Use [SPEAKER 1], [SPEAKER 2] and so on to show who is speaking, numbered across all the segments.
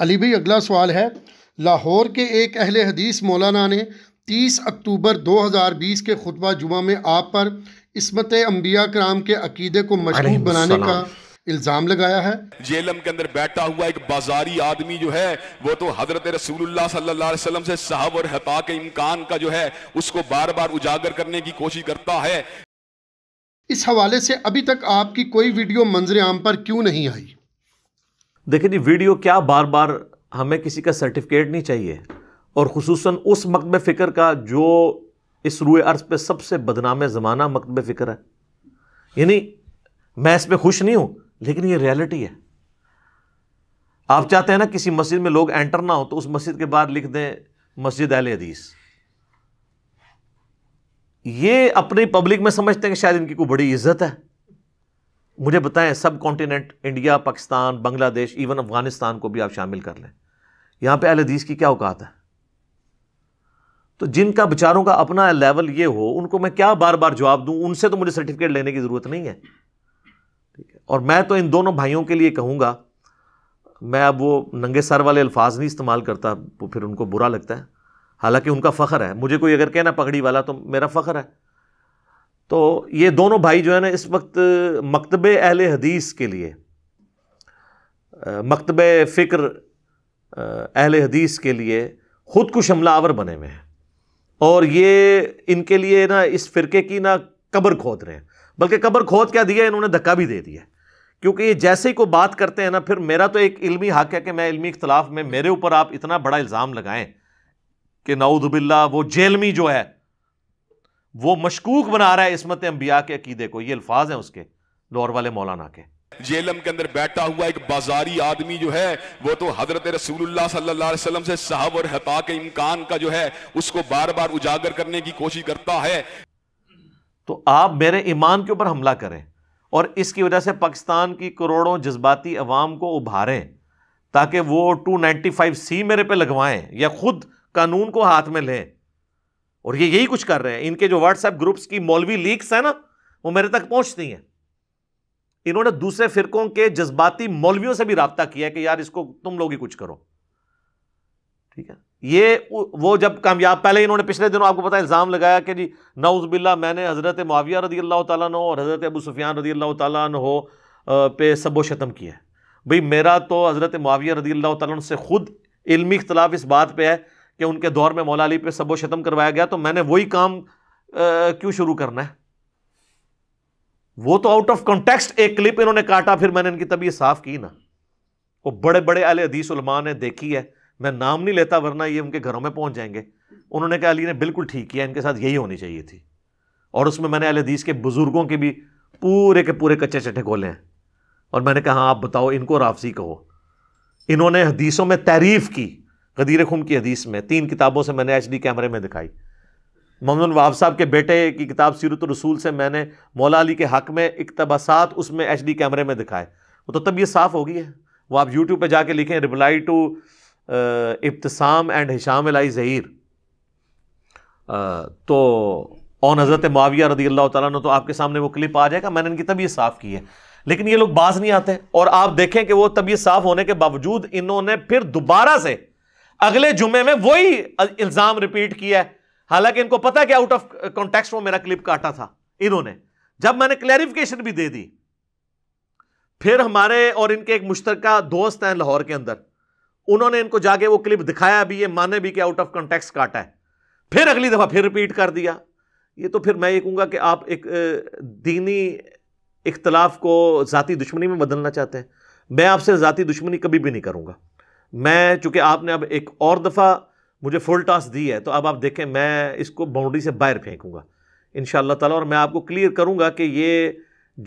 [SPEAKER 1] अली भाई अगला सवाल है लाहौर के एक अहले हदीस मौलाना ने 30 अक्टूबर 2020 के खुतबा जुमा में आप पर इसमत अम्बिया कराम के अकीदे को मशहूर बनाने का इल्जाम लगाया है जेलम के अंदर बैठा हुआ एक बाजारी आदमी जो है वो तो हजरत रसूलुल्लाह सल्लल्लाहु अलैहि वसल्लम से साहब और हता के इम्कान का जो है उसको बार बार उजागर करने की कोशिश करता है इस हवाले से अभी तक आपकी कोई वीडियो मंजर आम पर क्यों नहीं आई देखिए जी वीडियो क्या बार बार हमें किसी का सर्टिफिकेट नहीं चाहिए और खसूस उस मकदब फ़िक्र का जो इस रूए अर्ज़ पर सबसे बदनाम ज़माना मकतब फ़िक्र है यानी मैं इसमें खुश नहीं हूँ लेकिन ये रियलिटी है आप चाहते हैं ना किसी मस्जिद में लोग एंटर ना हो तो उस मस्जिद के बाहर लिख दें मस्जिद अल हदीस ये अपनी पब्लिक में समझते हैं कि शायद इनकी कोई बड़ी इज्जत है मुझे बताएं subcontinent India Pakistan Bangladesh even Afghanistan को भी आप शामिल कर लें यहाँ पे अलहदीस की क्या औकात है तो जिनका बेचारों का अपना लेवल ये हो उनको मैं क्या बार बार जवाब दूँ उनसे तो मुझे सर्टिफिकेट लेने की ज़रूरत नहीं है ठीक है और मैं तो इन दोनों भाइयों के लिए कहूँगा मैं अब वो नंगे सर वाले अल्फाज नहीं इस्तेमाल करता फिर उनको बुरा लगता है हालांकि उनका फ़ख्र है मुझे कोई अगर कहना पगड़ी वाला तो मेरा फ़ख्र है तो ये दोनों भाई जो है ना इस वक्त मकतब अहल हदीस के लिए मकतब फ़िक्र अहल हदीस के लिए ख़ुद कुछ हमलावर बने हुए हैं और ये इनके लिए ना इस फ़िरके की ना कब्र खोद रहे हैं बल्कि कब्र खोद क्या दिया इन्होंने धक्का भी दे दिया क्योंकि ये जैसे ही को बात करते हैं ना फिर मेरा तो एक इल्मी हक है कि मैं इल्मी इख्तलाफ में मेरे ऊपर आप इतना बड़ा इल्ज़ाम लगाएं कि नाउदबिल्ला वो जेलमी जो है वो मशकूक बना रहा है इसमत अंबिया के अकीदे को ये अल्फाज हैं उसके लाहौर वाले मौलाना के जेलम के अंदर बैठा हुआ एक बाजारी आदमी जो है वो तो हजरत रसूलुल्लाह सल्लल्लाहु अलैहि वसल्लम से साहब और हता के इम्कान का जो है उसको बार बार उजागर करने की कोशिश करता है तो आप मेरे ईमान के ऊपर हमला करें और इसकी वजह से पाकिस्तान की करोड़ों जज्बाती अवाम को उभारें ताकि वो टू नाइनटी फाइव सी मेरे पे लगवाएं या खुद कानून को हाथ में लें और ये यही कुछ कर रहे हैं इनके जो व्हाट्सएप ग्रुप्स की मौलवी लीक्स है ना वो मेरे तक पहुंचती हैं इन्होंने दूसरे फिरकों के जज्बाती मौलवियों से भी रबता किया कि यार इसको तुम लोग ही कुछ करो ठीक है ये वो जब कामयाब पहले इन्होंने पिछले दिनों आपको पता इल्ज़ाम लगाया कि जी नाउज़बिल्ला मैंने हज़रत माविया रदी अल्लाह ताला और हज़रत अबू सुफियान रदी अल्लाह ताला पे सबो शतम किया है भाई मेरा तो हज़रत माविया रदी अल्लाह तुम से ख़ुद इल्मी इख्तलाफ इस बात पर है कि उनके दौर में मौला अली पे सबो शतम करवाया गया तो मैंने वही काम क्यों शुरू करना है वो तो आउट ऑफ कॉन्टेक्स्ट एक क्लिप इन्होंने काटा फिर मैंने इनकी तबीयत साफ की ना वो बड़े बड़े अल हदीस उलमा ने देखी है मैं नाम नहीं लेता वरना ये उनके घरों में पहुंच जाएंगे उन्होंने कहा अली ने बिल्कुल ठीक किया इनके साथ यही होनी चाहिए थी और उसमें मैंने अल हदीस के बुज़ुर्गों के भी पूरे के पूरे कच्चे चटे खोले हैं और मैंने कहा हाँ, आप बताओ इनको राफसी कहो इन्होंने हदीसों में तारीफ़ की गदीर खुम की हदीस में तीन किताबों से मैंने एच डी कैमरे में दिखाई ममनून वाहब साहब के बेटे की किताब सीरत रसूल से मैंने मौला अली के हक में इकतबासात उसमें एच डी कैमरे में दिखाए वो तो तब ये साफ़ हो गई है वो आप यूट्यूब पर जाके लिखें reply to Ibtisam and Hisham Elahi Zaheer तो और हज़रत माविया रदी अल्लाह तु तो आपके सामने वो क्लिप आ जाएगा मैंने इनकी तबीयत साफ़ की है लेकिन ये लोग बाज नहीं आते और आप देखें कि वो तबीयत साफ़ होने के बावजूद इन्होंने फिर दोबारा से अगले जुमे में वही इल्जाम रिपीट किया है हालांकि इनको पता है कि आउट ऑफ कॉन्टेक्स्ट वो मेरा क्लिप काटा था इन्होंने जब मैंने क्लैरिफिकेशन भी दे दी फिर हमारे और इनके एक मुश्तर दोस्त हैं लाहौर के अंदर उन्होंने इनको जाके वो क्लिप दिखाया भी ये माने भी कि आउट ऑफ कॉन्टेक्स्ट काटा है फिर अगली दफ़ा फिर रिपीट कर दिया ये तो फिर मैं ये कहूंगा कि आप एक दीनी इख्तलाफ को ज़ाती दुश्मनी में बदलना चाहते हैं मैं आपसे ज़ाती दुश्मनी कभी भी नहीं करूँगा मैं चूँकि आपने अब एक और दफ़ा मुझे फुल टास्क दी है तो अब आप देखें मैं इसको बाउंड्री से बाहर फेंकूँगा इन ताला और मैं आपको क्लियर करूँगा कि ये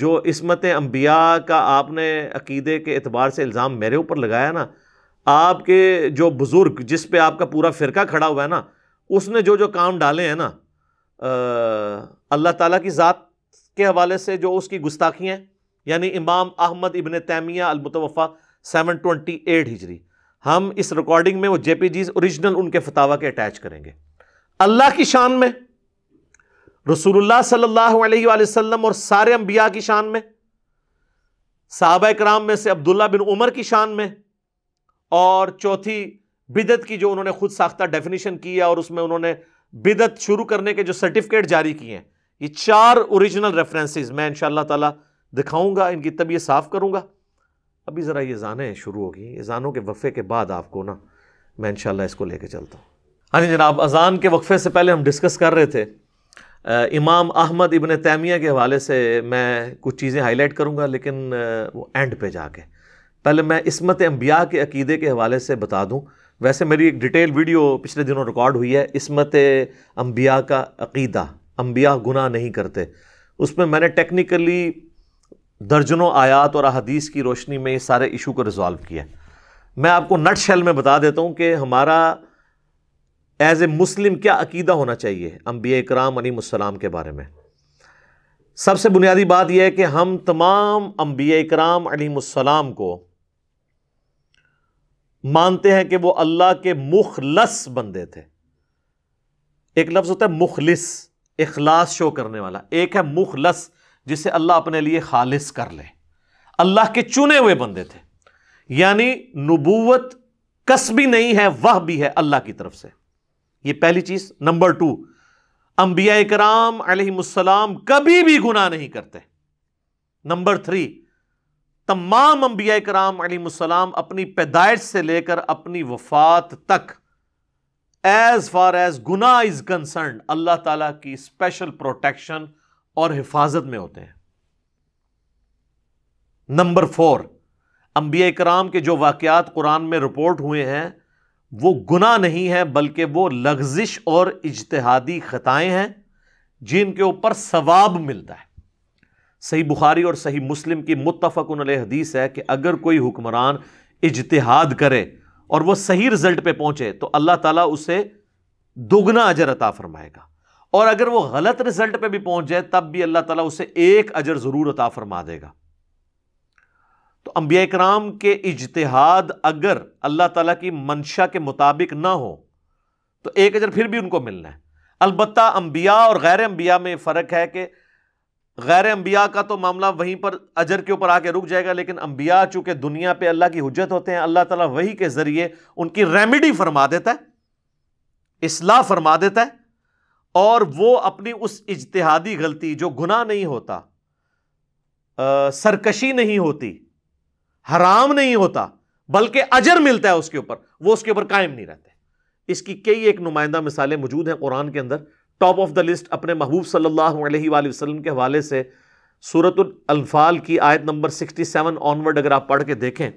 [SPEAKER 1] जो इसमत अम्बिया का आपने अकीदे के अतबार से इल्ज़ाम मेरे ऊपर लगाया ना आपके जो बुज़ुर्ग जिस पे आपका पूरा फ़िरका खड़ा हुआ है ना उसने जो जो काम डाले हैं ना अल्लाह ताला की ज़ात के हवाले से जो उसकी गुस्ताखियाँ यानी इमाम अहमद इबन तैमिया अलमतवफ़ा सेवन ट्वेंटी एट हिजरी हम इस रिकॉर्डिंग में वो जी ओरिजिनल उनके फतावा के अटैच करेंगे अल्लाह की शान में रसूलुल्लाह सल्लल्लाहु अलैहि वसल्लम और सारे अंबिया की शान में साहब कराम में से अब्दुल्ला बिन उमर की शान में और चौथी बिदत की जो उन्होंने खुद साख्ता डेफिनेशन की है और उसमें उन्होंने बिदत शुरू करने के जो सर्टिफिकेट जारी किए हैं ये चार ओरिजिनल रेफरेंसेज मैं इन ताला दिखाऊंगा इनकी तबीयत साफ़ करूंगा अभी ज़रा ये जानें शुरू होगी गई जानों के वक्फ़े के बाद आपको ना मैं इनशाला इसको लेके चलता हूँ हाँ जी जनाब अजान के वक्फ़े से पहले हम डिस्कस कर रहे थे आ, इमाम अहमद इबन तैमिया के हवाले से मैं कुछ चीज़ें हाईलाइट करूँगा लेकिन वो एंड पे जाके पहले मैं इसमत अम्बिया के अकीदे के हवाले से बता दूँ वैसे मेरी एक डिटेल वीडियो पिछले दिनों रिकॉर्ड हुई है इसमत अम्बिया का अकीदा अम्बिया गुनाह नहीं करते उसमें मैंने टेक्निकली दर्जनों आयात और अहदीस की रोशनी में ये सारे इशू को रिजॉल्व किया मैं आपको नट शैल में बता देता हूँ कि हमारा एज ए मुस्लिम क्या अकीदा होना चाहिए अम्बिया कराम अलीसम के बारे में सबसे बुनियादी बात यह है कि हम तमाम अम्बिया इकराम अलीसम को मानते हैं कि वो अल्लाह के मुखलस बंदे थे एक लफ्ज़ होता है मुखलिस इखलास शो करने वाला एक है मुखलस जिसे अल्लाह अपने लिए खालिस कर ले अल्लाह के चुने हुए बंदे थे यानी नबूवत कसबी नहीं है वह भी है अल्लाह की तरफ से यह पहली चीज नंबर टू अंबिया कराम अलहलाम कभी भी गुनाह नहीं करते नंबर थ्री तमाम अंबिया कराम अलहलाम अपनी पैदाइश से लेकर अपनी वफात तक एज फार एज गुना इज कंसर्न अल्लाह ताला की स्पेशल प्रोटेक्शन और हिफाजत में होते हैं नंबर फोर अंबिया कराम के जो वाक़ात कुरान में रिपोर्ट हुए हैं वो गुनाह नहीं है बल्कि वो लग्जिश और इजतहादी ख़ताएँ हैं जिनके ऊपर सवाब मिलता है सही बुखारी और सही मुस्लिम की मुतफ़क हदीस है कि अगर कोई हुक्मरान इजतहाद करे और वह सही रिज़ल्ट पे पहुंचे तो अल्लाह ताला उसे दोगुना अजर अता फरमाएगा और अगर वो गलत रिजल्ट पे भी पहुंच जाए तब भी अल्लाह ताला उसे एक अजर ज़रूर अता फरमा देगा तो अंबिया कराम के इजतहाद अगर अल्लाह ताला की मंशा के मुताबिक ना हो तो एक अजर फिर भी उनको मिलना है अलबत् अंबिया और गैर अंबिया में फ़र्क है कि गैर अंबिया का तो मामला वहीं पर अजर के ऊपर आके रुक जाएगा लेकिन अंबिया चूंकि दुनिया पर अल्लाह की हजत होते हैं अल्लाह ताला वही के ज़रिए उनकी रेमेडी फरमा देता है इसलाह फरमा देता है और वो अपनी उस इजतहादी गलती जो गुनाह नहीं होता आ, सरकशी नहीं होती हराम नहीं होता बल्कि अजर मिलता है उसके ऊपर वो उसके ऊपर कायम नहीं रहते इसकी कई एक नुमाइंदा मिसालें मौजूद हैं कुरान के अंदर टॉप ऑफ द लिस्ट अपने महबूब सल्लल्लाहु अलैहि वसल्लम के हवाले से सूरत अल्फाल की आयत नंबर सिक्सटी सेवन ऑनवर्ड अगर आप पढ़ के देखें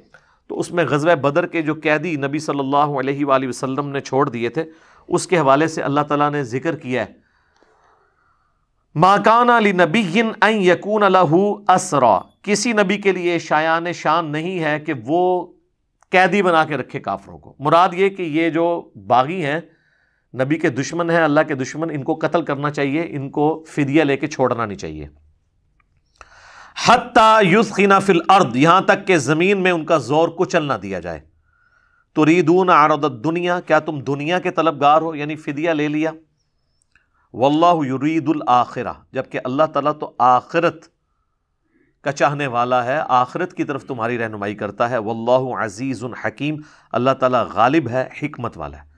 [SPEAKER 1] तो उसमें गजवा बदर के जो कैदी नबी सल्लल्लाहु अलैहि वसल्लम ने छोड़ दिए थे उसके हवाले से अल्लाह ताला ने जिक्र किया है माकान अली नबी यकून लहू असरा किसी नबी के लिए शायान शान नहीं है कि वो कैदी बना के रखे काफरों को मुराद ये कि ये जो बागी हैं नबी के दुश्मन हैं अल्लाह के दुश्मन इनको कत्ल करना चाहिए इनको फिदिया लेके छोड़ना नहीं चाहिए हती युसखीना फिल अर्द यहाँ तक के ज़मीन में उनका ज़ोर कुचल ना दिया जाए तो रीदून आरद दुनिया क्या तुम दुनिया के तलबगार हो यानी फ़िदिया ले लिया वल्लाह युरीदुल आखिरा जबकि अल्लाह ताला तो आखिरत का चाहने वाला है आखिरत की तरफ तुम्हारी रहनुमाई करता है वल्लाह अज़ीज़ हकीम अल्लाह ताला गालिब है हमत वाला है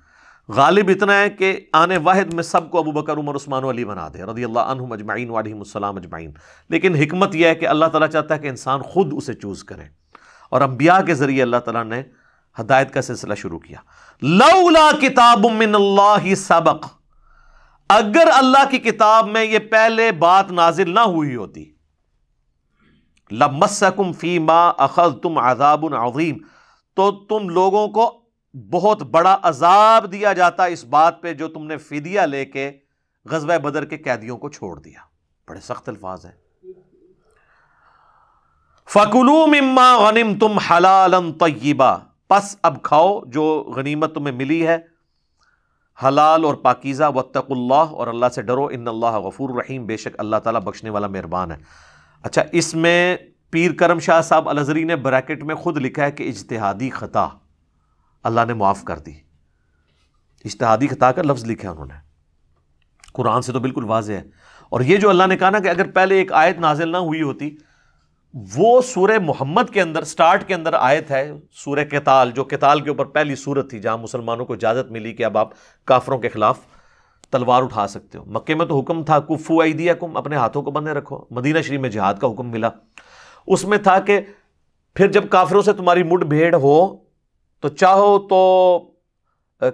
[SPEAKER 1] गालिब इतना है कि आने वाहिद में सबको अबू बकर उमर उस्मान अली बना दे रदी अल्लाह अनहु मजमाइन वालम अजमाइन लेकिन हमत यह है कि अल्लाह ताला चाहता है कि इंसान ख़ुद उसे चूज़ करें और अम्बिया के ज़रिए अल्लाह ताला ने हदायत का सिलसिला शुरू किया लौला किताब मिन ही सबक अगर अल्लाह की किताब में यह पहले बात नाजिल ना हुई होती लमसकुम फीमा अखल तुम आजाब अजीम तो तुम लोगों को बहुत बड़ा अजाब दिया जाता इस बात पे जो तुमने फिदिया लेके गजब बदर के कैदियों को छोड़ दिया बड़े सख्त अल्फाज हैं फकुलू मिम्मा गनिम तुम हलालन तय्यबा पस अब खाओ जो गनीमत तुम्हें मिली है हलाल और पाकिज़ा वत्तकुल्लाह और अल्लाह से डरो इन अल्लाह गफूर रहीम बेशक अल्लाह ताला बख्शने वाला मेहरबान है अच्छा इसमें पीर करम शाह साहब अलजरी ने ब्रैकेट में ख़ुद लिखा है कि इजतहादी ख़ता अल्लाह ने माफ़ कर दी इजतहादी ख़ता का लफ्ज़ लिखा है उन्होंने कुरान से तो बिल्कुल वाज है और ये जो अल्लाह ने कहा ना कि अगर पहले एक आयत नाजिल ना हुई होती वो सूर मोहम्मद के अंदर स्टार्ट के अंदर आयत है सूर्य केताल जो कताल के ऊपर पहली सूरत थी जहाँ मुसलमानों को इजाज़त मिली कि अब आप काफरों के ख़िलाफ़ तलवार उठा सकते हो मक्के में तो हुक्म था कुफू आईदिया कुम अपने हाथों को बंधे रखो मदीना शरीफ में जिहाद का हुक्म मिला उसमें था कि फिर जब काफरों से तुम्हारी मुठभेड़ हो तो चाहो तो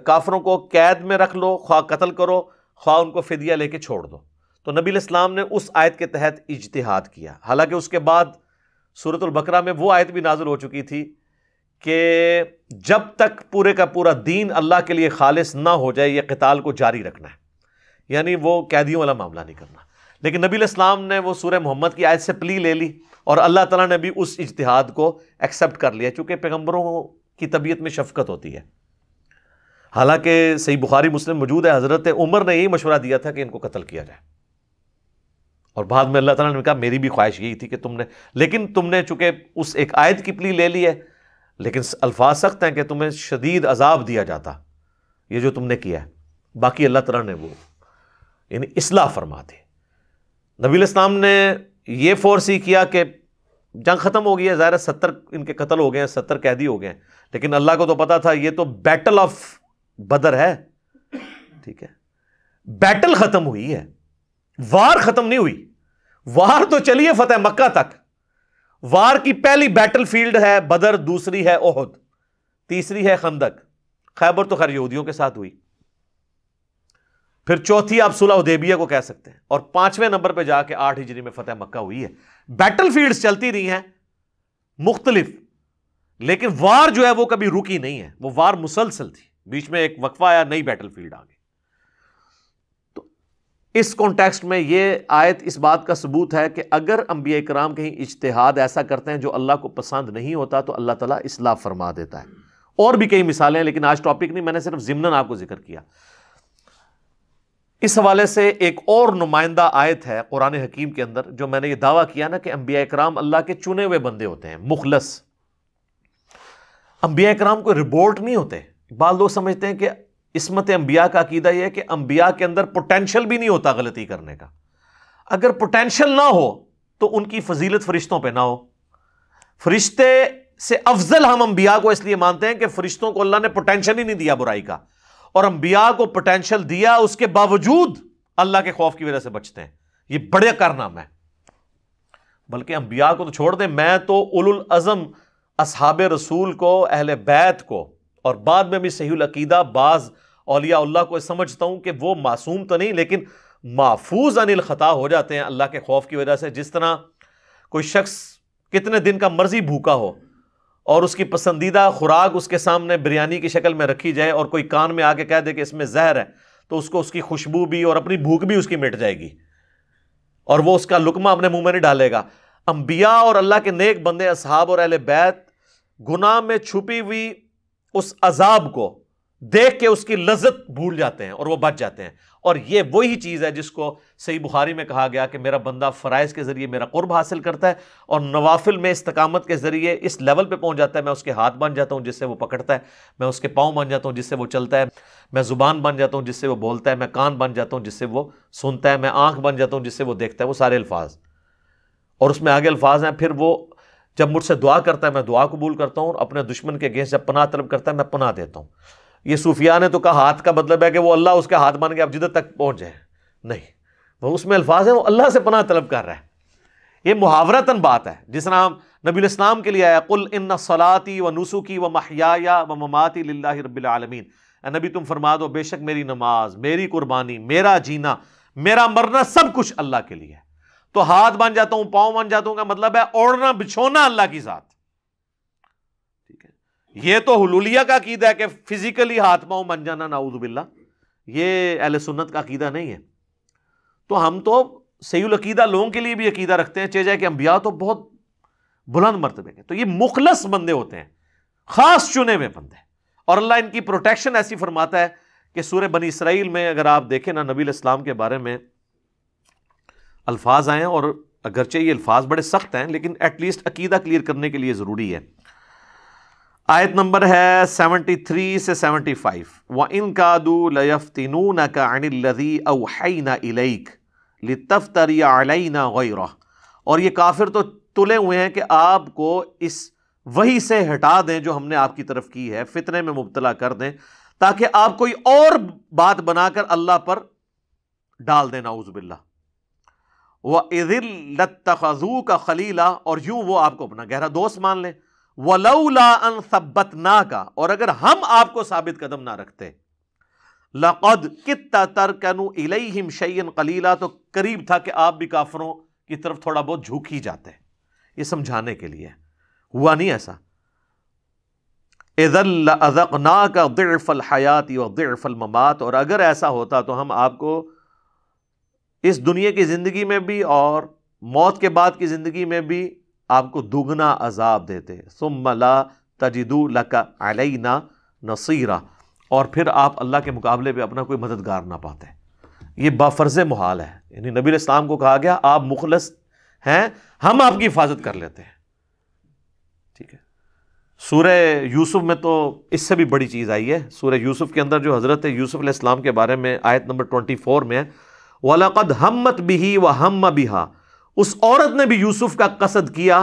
[SPEAKER 1] काफरों को कैद में रख लो ख्वा कतल करो ख्वा उनको फिदिया लेके छोड़ दो तो नबी इस्लाम ने उस आयत के तहत इजतहाद किया हालांकि उसके बाद सूरत बकरा में वो आयत भी नाजुल हो चुकी थी कि जब तक पूरे का पूरा दीन अल्लाह के लिए खालिस ना हो जाए यह कताल को जारी रखना है यानी वो कैदियों वाला मामला नहीं करना लेकिन नबी इस्लाम ने वो सूर्य मोहम्मद की आयत से प्ली ले ली और अल्लाह ताला ने भी उस इजतहाद को एक्सेप्ट कर लिया चूँकि पैगम्बरों की तबीयत में शफकत होती है हालांकि सही बुखारी मुस्लिम मौजूद है हज़रत उमर ने यही मशवरा दिया था कि इनको कत्ल किया जाए और बाद में अल्लाह ताला ने कहा मेरी भी ख्वाहिश यही थी कि तुमने लेकिन तुमने चूंकि उस एक आयत की प्ली ले ली है लेकिन अल्फाज सख्त हैं कि तुम्हें शदीद अजाब दिया जाता ये जो तुमने किया है बाकी अल्लाह तला ने वो यानी इसलाह फरमा दी नबील इस्लाम ने ये फोर्स ही किया कि जंग ख़त्म हो गई है ज़ाहिर सत्तर इनके कत्ल हो गए हैं सत्तर कैदी हो गए हैं लेकिन अल्लाह को तो पता था ये तो बैटल ऑफ बदर है ठीक है बैटल ख़त्म हुई है वार खत्म नहीं हुई वार तो चलिए फतेह मक्का तक वार की पहली बैटल फील्ड है बदर दूसरी है ओहद तीसरी है खंदक खैबर तो खैर यहूदियों के साथ हुई फिर चौथी आप सुलह उदेबिया को कह सकते हैं और पांचवें नंबर पर जाके आठ हिजरी में फतेह मक्का हुई है बैटल फील्ड चलती रही हैं मुख्तलिफ लेकिन वार जो है वो कभी रुकी नहीं है वो वार मुसलसल थी बीच में एक वक्फा आया नई बैटल फील्ड आ गई इस कॉन्टेक्स्ट में ये आयत इस बात का सबूत है कि अगर अम्बिया कराम कहीं इजतहाद ऐसा करते हैं जो अल्लाह को पसंद नहीं होता तो अल्लाह ताला इसलाह फरमा देता है और भी कई मिसालें हैं लेकिन आज टॉपिक नहीं मैंने सिर्फ ज़िमनन आपको जिक्र किया इस हवाले से एक और नुमाइंदा आयत है कुरान हकीम के अंदर जो मैंने ये दावा किया ना कि अम्बिया कराम अल्लाह के चुने हुए बंदे होते हैं मुखलस अम्बिया कराम कोई रिबोल्ट नहीं होते बाल लोग समझते हैं कि इसमत अम्बिया का अकीदा यह है कि अम्बिया के अंदर पोटेंशियल भी नहीं होता गलती करने का अगर पोटेंशल ना हो तो उनकी फजीलत फरिश्तों पर ना हो फरिश्ते से अफजल हम अम्बिया को इसलिए मानते हैं कि फरिश्तों को अल्लाह ने पोटेंशल ही नहीं दिया बुराई का और अम्बिया को पोटेंशल दिया उसके बावजूद अल्लाह के खौफ की वजह से बचते हैं ये बड़े कारनामा है बल्कि अम्बिया को तो छोड़ दें मैं तो उल अज़म असहाब रसूल को अहल बैत को और बाद में सही सहीदा बाज़ अलियाल्ला को समझता हूँ कि वो मासूम तो नहीं लेकिन महफूज अनिल ख़ता हो जाते हैं अल्लाह के खौफ की वजह से जिस तरह कोई शख्स कितने दिन का मर्ज़ी भूखा हो और उसकी पसंदीदा खुराक उसके सामने बिरयानी की शक्ल में रखी जाए और कोई कान में आके कह दे कि इसमें जहर है तो उसको उसकी खुशबू भी और अपनी भूख भी उसकी मिट जाएगी और वो उसका लुकमा अपने मुंह में नहीं डालेगा अम्बिया और अल्लाह के नेक बंदे असहाब और अहल बैत गुनाह में छुपी हुई उस अजाब को देख के उसकी लज्जत भूल जाते हैं और वो बच जाते हैं और ये वही चीज़ है जिसको सही बुखारी में कहा गया कि मेरा बंदा फ़राइज़ के ज़रिए मेरा कुर्ब हासिल करता है और नवाफिल में इस तकामत के ज़रिए इस लेवल पे पहुंच जाता है मैं उसके हाथ बन जाता हूँ जिससे वो पकड़ता है मैं उसके पाँव बन जाता हूँ जिससे वो चलता है मैं ज़ुबान बन जाता हूँ जिससे वो बोलता है मैं कान बन जाता हूँ जिससे वो सुनता है मैं आँख बन जाता हूँ जिससे वो देखता है वो सारे अल्फाज और उसमें आगे अल्फाज हैं फिर वो जब मुझसे दुआ करता है मैं दुआ कबूल करता हूँ अपने दुश्मन के अगेंस्ट जब पनाह तलब करता है मैं पनाह देता हूँ ये सूफिया ने तो कहा हाथ का मतलब है कि वो अल्लाह उसके हाथ मान के आप जिधर तक पहुँच जाए नहीं वो उसमें अल्फाज हैं वो अल्लाह से पनाह तलब कर रहा है ये मुहावरतन बात है जिस नाम नबी इस्लाम के लिए आया कुल इन सलाती व नसुकी व महिया व ममाती लाला रबालमीन नबी तुम फरमा दो बेशक मेरी नमाज मेरी कुर्बानी मेरा जीना मेरा मरना सब कुछ अल्लाह के लिए है तो हाथ बन जाता हूं पांव बन जाता हूं का मतलब है ओढ़ना बिछोना अल्लाह की साथ ठीक है ये तो हलूलिया का कीदा है कि फिजिकली हाथ पांव बन जाना बिल्ला ये अहल सुन्नत का कीदा नहीं है तो हम तो सहीदा अकीदा लोगों के लिए भी अकीदा रखते हैं चेजा कि अंबिया तो बहुत बुलंद मरतबे के तो ये मुखलस बंदे होते हैं खास चुने हुए बंदे और अल्लाह इनकी प्रोटेक्शन ऐसी फरमाता है कि सूर्य बनी इसराइल में अगर आप देखें ना नबी इस्लाम के बारे में अल्फाज आएँ और अगरचे ये अल्फाज बड़े सख्त हैं लेकिन एटलीस्ट अकीदा क्लियर करने के लिए ज़रूरी है आयत नंबर है 73 से 75 फाइव व इन कादू लयफ़िन का अनिलदी अवहना इलैक लितफ़तरी अलैना गैर और ये काफिर तो तुले हुए हैं कि आपको इस वही से हटा दें जो हमने आपकी तरफ की है फितने में मुबतला कर दें ताकि आप कोई और बात बनाकर अल्लाह पर डाल दें नाउज़बिल्ला व इदिल तखजू का खलीला और यूं वो आपको अपना गहरा दोस्त मान ले वलौला सब्बत ना का और अगर हम आपको साबित कदम ना रखते लकद कितना तरकनु इलहिम शैन कलीला तो करीब था कि आप भी काफरों की तरफ थोड़ा बहुत झुक ही जाते ये समझाने के लिए हुआ नहीं ऐसा इजल अजक ना का दिरफल हयाती और दिरफल ममात और अगर ऐसा होता तो हम आपको इस दुनिया की ज़िंदगी में भी और मौत के बाद की ज़िंदगी में भी आपको दुगना अजाब देते सुमला तजिदू लका अलैना नसीरा और फिर आप अल्लाह के मुकाबले पर अपना कोई मददगार ना पाते ये बाफर्ज महाल है यानी नबी इस्लाम को कहा गया आप मुखलस हैं हम आपकी हिफाजत कर लेते हैं ठीक है सूर्य यूसुफ में तो इससे भी बड़ी चीज़ आई है सूर यूसुफ के अंदर जो हज़रत यूसुफ़ इस्लाम के बारे में आयत नंबर ट्वेंटी फोर में है वलक़द हमत बिही व हम बिहा उस औरत ने भी यूसुफ का कसद किया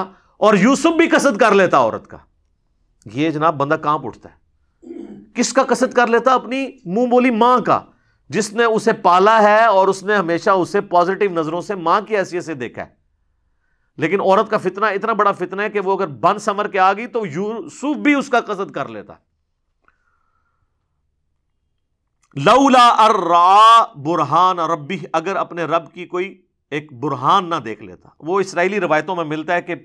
[SPEAKER 1] और यूसुफ भी कसद कर लेता औरत का ये जनाब बंदा कहाँ उठता है किसका कसद कर लेता अपनी मुंह बोली माँ का जिसने उसे पाला है और उसने हमेशा उसे पॉजिटिव नज़रों से माँ की हैसियत से देखा है लेकिन औरत का फितना इतना बड़ा फितना है कि वो अगर बन समर के आ गई तो यूसुफ भी उसका कसद कर लेता लौला अर्रा बुरहान रब्बी अगर अपने रब की कोई एक बुरहान ना देख लेता वो इसराइली रवायतों में मिलता है कि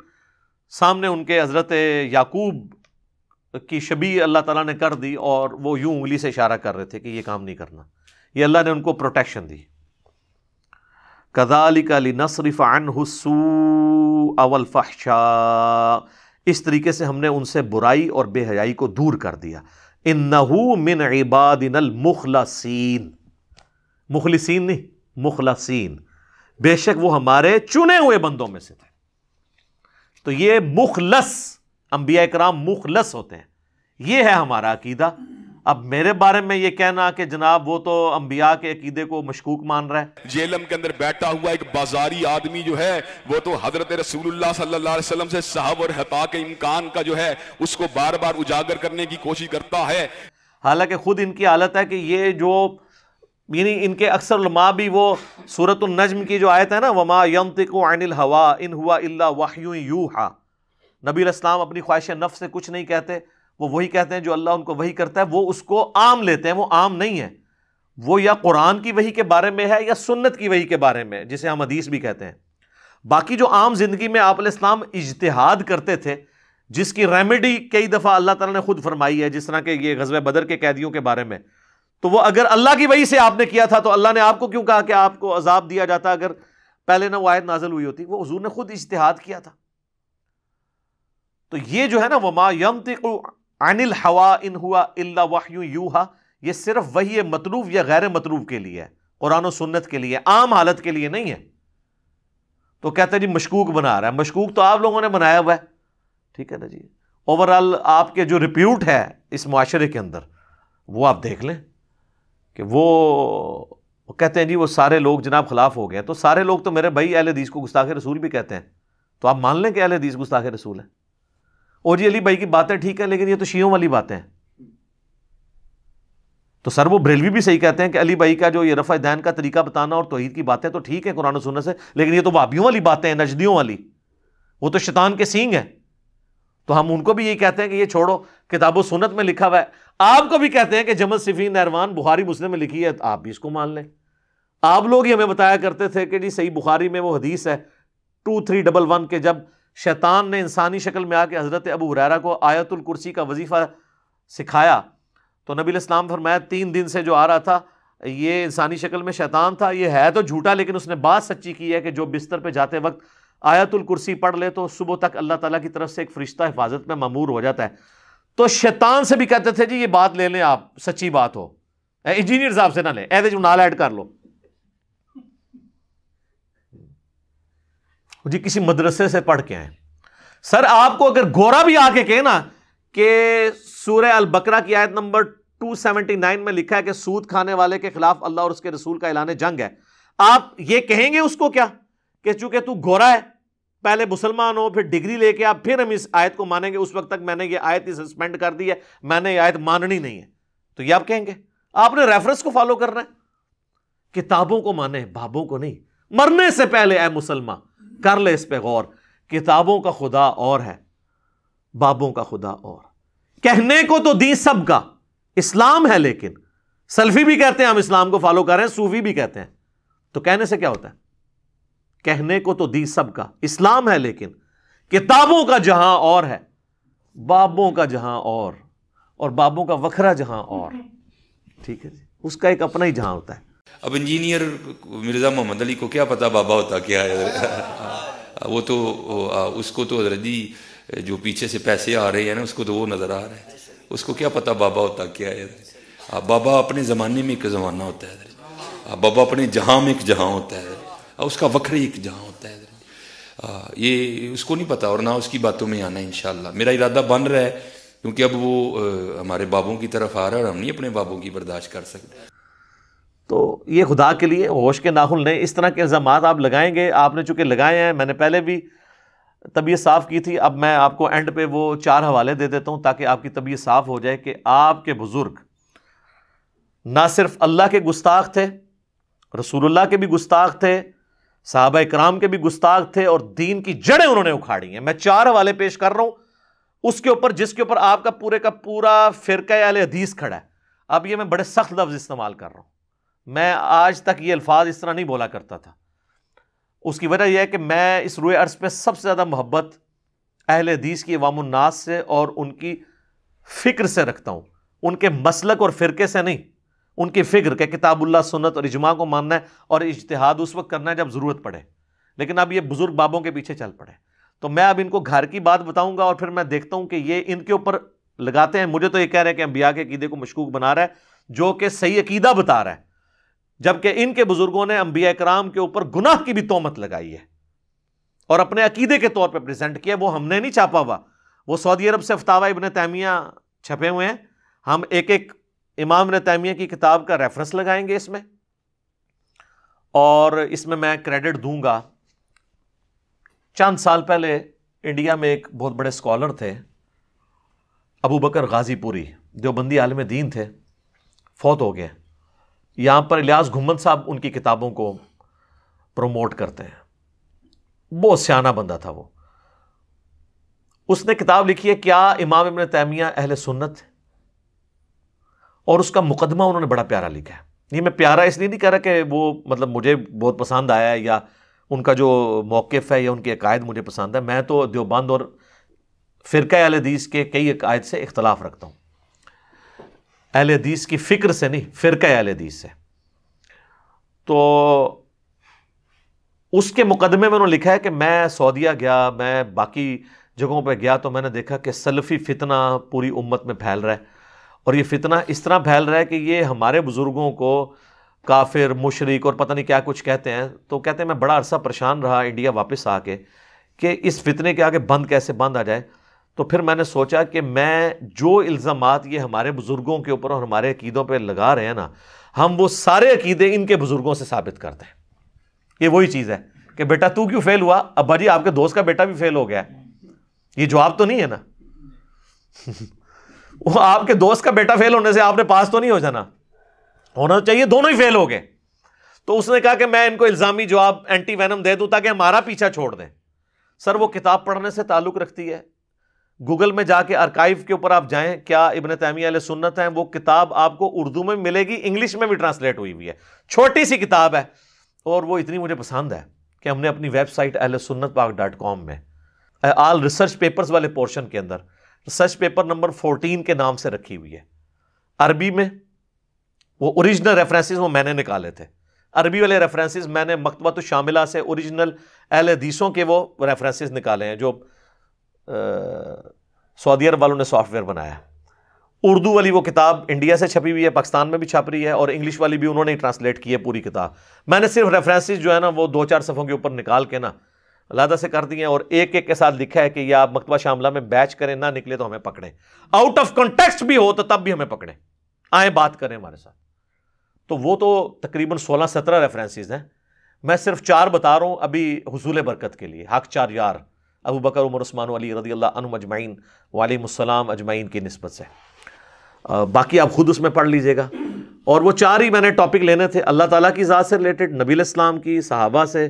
[SPEAKER 1] सामने उनके हज़रत याकूब की शबी अल्लाह ताला ने कर दी और वो यूं उंगली से इशारा कर रहे थे कि ये काम नहीं करना ये अल्लाह ने उनको प्रोटेक्शन दी कदाली का नसरफ़ान हसू अवल इस तरीके से हमने उनसे बुराई और बेहयाई को दूर कर दिया इन नहू मिन इबादिनल मुखलसिन मुखलसीन नहीं मुखलसिन बेशक वो हमारे चुने हुए बंदों में से थे तो ये मुखलस अंबिया कराम मुखलस होते हैं ये है हमारा अकीदा अब मेरे बारे में ये कहना कि जनाब वो तो अम्बिया के अकीदे को मशकूक मान रहा है जेलम के अंदर बैठा हुआ एक बाजारी आदमी जो है वो तो हजरत रसूलुल्लाह सल्लल्लाहु से साहब और हता के इम्कान का जो है उसको बार बार उजागर करने की कोशिश करता है हालांकि खुद इनकी हालत है कि ये जो यानी इनके अक्सर लमा भी वो सूरत नजम की जो आयत है ना वमा यमतिक अनिल हवा इन हुआ वाहयू यू हा नबी अपनी ख्वाहिश नफ से कुछ नहीं कहते वो वही कहते हैं जो अल्लाह उनको वही करता है वो उसको आम लेते हैं वो आम नहीं है वो या कुरान की वही के बारे में है या सुन्नत की वही के बारे में जिसे हम हदीस भी कहते हैं बाकी जो आम जिंदगी में आप इस्लाम इजतहाद करते थे जिसकी रेमेडी कई दफ़ा अल्लाह तला ने खुद फरमाई है जिस तरह के ये गजब बदर के कैदियों के बारे में तो वह अगर अल्लाह की वही से आपने किया था तो अल्लाह ने आपको क्यों कहा कि आपको अजाब दिया जाता अगर पहले ना वायद आयत नाजल हुई होती वो हजूर ने खुद इजतहाद किया था तो ये जो है ना वमा यम अनिल हवा इन हुआ इल्ला वाहयू हा ये सिर्फ वही है मतलूब या गैर मतलूब के लिए है कुरान सुन्नत के लिए आम हालत के लिए नहीं है तो कहते हैं जी मशकूक बना रहा है मशकूक तो आप लोगों ने बनाया हुआ है ठीक है ना जी ओवरऑल आपके जो रिप्यूट है इस माशरे के अंदर वो आप देख लें कि वो कहते हैं जी वो सारे लोग जनाब खिलाफ हो गए तो सारे लोग तो मेरे भाई अहल हदीस को गुस्ताखे रसूल भी कहते हैं तो आप मान लें कि अहल हदीस गुस्ताखे रसूल है और ये अली भाई की बातें ठीक है लेकिन ये तो शीयों वाली बातें हैं तो सर वो ब्रेलवी भी सही कहते हैं कि अली भाई का जो ये रफ़ा दैन का तरीका बताना और तोहहीद की बातें तो ठीक है कुरान सुनने से लेकिन ये तो वाबियों वाली बातें हैं नजदियों वाली वो तो शैतान के सींग हैं तो हम उनको भी यही कहते हैं कि ये छोड़ो किताबो सुनत में लिखा हुआ है आपको भी कहते हैं कि जमल सिफी नरवान बुहारी मुस्लिम में लिखी है तो आप भी इसको मान लें आप लोग ही हमें बताया करते थे कि जी सही बुखारी में वो हदीस है टू थ्री डबल वन के जब शैतान ने इंसानी शक्ल में आके हज़रत अबू हुररा को आयतुल कुर्सी का वजीफ़ा सिखाया तो नबी इस्लाम फरमाया तीन दिन से जो आ रहा था ये इंसानी शक्ल में शैतान था ये है तो झूठा लेकिन उसने बात सच्ची की है कि जो बिस्तर पर जाते वक्त आयतुल कुर्सी पढ़ ले तो सुबह तक अल्लाह ताला की तरफ से एक फ़रिश्ता हिफाजत में ममूर हो जाता है तो शैतान से भी कहते थे जी ये बात ले लें आप सच्ची बात हो इंजीनियर साहब से ना लें ऐसे जो नाल ऐड कर लो जी किसी मदरसे से पढ़ के आए सर आपको अगर गोरा भी आके कहे ना कि सूर्य अल बकरा की आयत नंबर 279 में लिखा है कि सूद खाने वाले के खिलाफ अल्लाह और उसके रसूल का ऐलान जंग है आप ये कहेंगे उसको क्या कि चूंकि तू गोरा है पहले मुसलमान हो फिर डिग्री लेके आप फिर हम इस आयत को मानेंगे उस वक्त तक मैंने ये आयत ही सस्पेंड कर दी है मैंने ये आयत माननी नहीं है तो ये आप कहेंगे आपने रेफरेंस को फॉलो करना है किताबों को माने बाबों को नहीं मरने से पहले ए मुसलमान कर ले इस पर गौर किताबों का खुदा और है बाबों का खुदा और कहने को तो दी सब का इस्लाम है लेकिन सल्फी भी कहते हैं हम इस्लाम को फॉलो कर रहे हैं सूफी भी कहते हैं तो कहने से क्या होता है कहने को तो दी सब का इस्लाम है लेकिन किताबों का जहां और है बाबों का जहां और और बाबों का वखरा जहां और ठीक है जी उसका एक अपना ही जहां होता है अब इंजीनियर मिर्ज़ा मोहम्मद अली को क्या पता बाबा होता क्या है वो तो उसको तो हजरत जी जो पीछे से पैसे आ रहे हैं ना उसको तो वो नज़र आ रहा है उसको क्या पता बाबा होता क्या है बाबा अपने ज़माने में एक ज़माना होता है बाबा अपने जहाँ में एक जहाँ होता है उसका वक्र एक जहाँ होता है ये उसको नहीं पता और ना उसकी बातों में आना इंशाल्लाह मेरा इरादा बन रहा है क्योंकि अब वो हमारे बाबों की तरफ आ रहा है और हम नहीं अपने बाबों की बर्दाश्त कर सकते तो ये खुदा के लिए होश के नाखुल ने इस तरह के इल्ज़ाम आप लगाएंगे आपने चूँकि लगाए हैं मैंने पहले भी तबीयत साफ़ की थी अब मैं आपको एंड पे वो चार हवाले दे देता हूँ ताकि आपकी तबीयत साफ़ हो जाए कि आपके बुज़ुर्ग ना सिर्फ अल्लाह के गुस्ताख थे रसूलुल्लाह के भी गुस्ताख थे साहब कराम के भी गुस्ताख थे और दीन की जड़ें उन्होंने उखाड़ी हैं मैं चार हवाले पेश कर रहा हूँ उसके ऊपर जिसके ऊपर आपका पूरे का पूरा फ़िरका अल हदीस खड़ा है अब ये मैं बड़े सख्त लफ्ज़ इस्तेमाल कर रहा हूँ मैं आज तक ये अल्फाज इस तरह नहीं बोला करता था उसकी वजह यह है कि मैं इस रुए अर्ज़ पे सबसे ज़्यादा मोहब्बत अहल हदीस की अवामनास से और उनकी फ़िक्र से रखता हूँ उनके मसलक और फ़िरके से नहीं उनकी फ़िक्र के किताबुल्ला सुनत और इजमा को मानना है और इजतहाद उस वक्त करना है जब ज़रूरत पड़े लेकिन अब ये बुज़ुर्ग बाबों के पीछे चल पड़े तो मैं अब इनको घर की बात बताऊँगा और फिर मैं देखता हूँ कि ये इनके ऊपर लगाते हैं मुझे तो ये कह रहे हैं कि अम्बिया के अकीदे को मशकूक बना रहा है जो कि सही अकीदा बता रहा है जबकि इनके बुजुर्गों ने अंबिया कराम के ऊपर गुनाह की भी तोहमत लगाई है और अपने अकीदे के तौर पर प्रेजेंट किया वो हमने नहीं छापा हुआ वो सऊदी अरब से फतावा इबन तैमिया छपे हुए हैं हम एक एक इमाम ने तैमिया की किताब का रेफरेंस लगाएंगे इसमें और इसमें मैं क्रेडिट दूंगा चंद साल पहले इंडिया में एक बहुत बड़े स्कॉलर थे अबू बकर गाजीपुरी देवबंदी आलम दीन थे फौत हो गए यहाँ पर इलियास घुमन साहब उनकी किताबों को प्रमोट करते हैं बहुत सियाना बंदा था वो उसने किताब लिखी है क्या इमाम इमन तैमिया अहल सुन्नत और उसका मुकदमा उन्होंने बड़ा प्यारा लिखा है ये मैं प्यारा इसलिए नहीं कह रहा कि वो मतलब मुझे बहुत पसंद आया है या उनका जो मौक़ है या उनकी अकायद मुझे पसंद है मैं तो देवबंद और फ़िरका अलदीस के कई अकायद से इख्तलाफ रखता हूँ अहल हदीस की फ़िक्र से नहीं फ़िरका अहल हदीस से तो उसके मुकदमे में उन्होंने लिखा है कि मैं सऊदिया गया मैं बाकी जगहों पर गया तो मैंने देखा कि सलफ़ी फ़ितना पूरी उम्मत में फैल रहा है और ये फ़ितना इस तरह फैल रहा है कि ये हमारे बुज़ुर्गों को काफिर मुशरक और पता नहीं क्या कुछ कहते हैं तो कहते हैं मैं बड़ा अरसा परेशान रहा इंडिया वापस आके कि इस फितने के आगे बंद कैसे बंद आ जाए तो फिर मैंने सोचा कि मैं जो इल्ज़ाम ये हमारे बुज़ुर्गों के ऊपर और हमारे अकीदों पर लगा रहे हैं ना हम वो सारे अकीदे इनके बुज़ुर्गों से साबित करते हैं ये वही चीज़ है कि बेटा तू क्यों फेल हुआ अब भाजी आपके दोस्त का बेटा भी फेल हो गया ये जवाब तो नहीं है ना वो आपके दोस्त का बेटा फेल होने से आपने पास तो नहीं हो जाना होना तो चाहिए दोनों ही फेल हो गए तो उसने कहा कि मैं इनको इल्ज़ामी जवाब एंटी वैनम दे दूँ ताकि हमारा पीछा छोड़ दें सर वो किताब पढ़ने से ताल्लुक़ रखती है गूगल में जाके आर्काइव के ऊपर आप जाएं क्या इबन तैमिया सुन्नत हैं वो किताब आपको उर्दू में मिलेगी इंग्लिश में भी ट्रांसलेट हुई हुई है छोटी सी किताब है और वो इतनी मुझे पसंद है कि हमने अपनी वेबसाइट अहल सुन्नत पाक डॉट कॉम में आल रिसर्च पेपर्स वाले पोर्शन के अंदर रिसर्च पेपर नंबर फोर्टीन के नाम से रखी हुई है अरबी में वो ओरिजिनल रेफरेंसेस वो मैंने निकाले थे अरबी वाले रेफरेंसेस मैंने मकतबा तो शामिला से औरिजिनल अहल हदीसों के वो रेफरेंसेस निकाले हैं जो सऊदी अरब वालों ने सॉफ्टवेयर बनाया उर्दू वाली वो किताब इंडिया से छपी हुई है पाकिस्तान में भी छप रही है और इंग्लिश वाली भी उन्होंने ट्रांसलेट की है पूरी किताब मैंने सिर्फ रेफरेंसेस जो है ना वो दो चार सफ़ों के ऊपर निकाल के ना अलादा से कर दिए हैं और एक एक के साथ लिखा है कि यह आप मकतबा शामला में बैच करें ना निकले तो हमें पकड़ें आउट ऑफ कॉन्टेक्स्ट भी हो तो तब भी हमें पकड़ें आए बात करें हमारे साथ तो वो तो तकरीबन सोलह सत्रह रेफरेंसेज हैं मैं सिर्फ चार बता रहा हूँ अभी हजूल बरकत के लिए हक चार यार अबू बकर उमर उस्मान अली रदी अल्लाह अजमाइन वालेकाम अजमाइन की नस्बत से बाकी आप ख़ुद उसमें पढ़ लीजिएगा और वो चार ही मैंने टॉपिक लेने थे अल्लाह ताला की ज़ात से रिलेटेड नबी इस्लाम की सहाबा से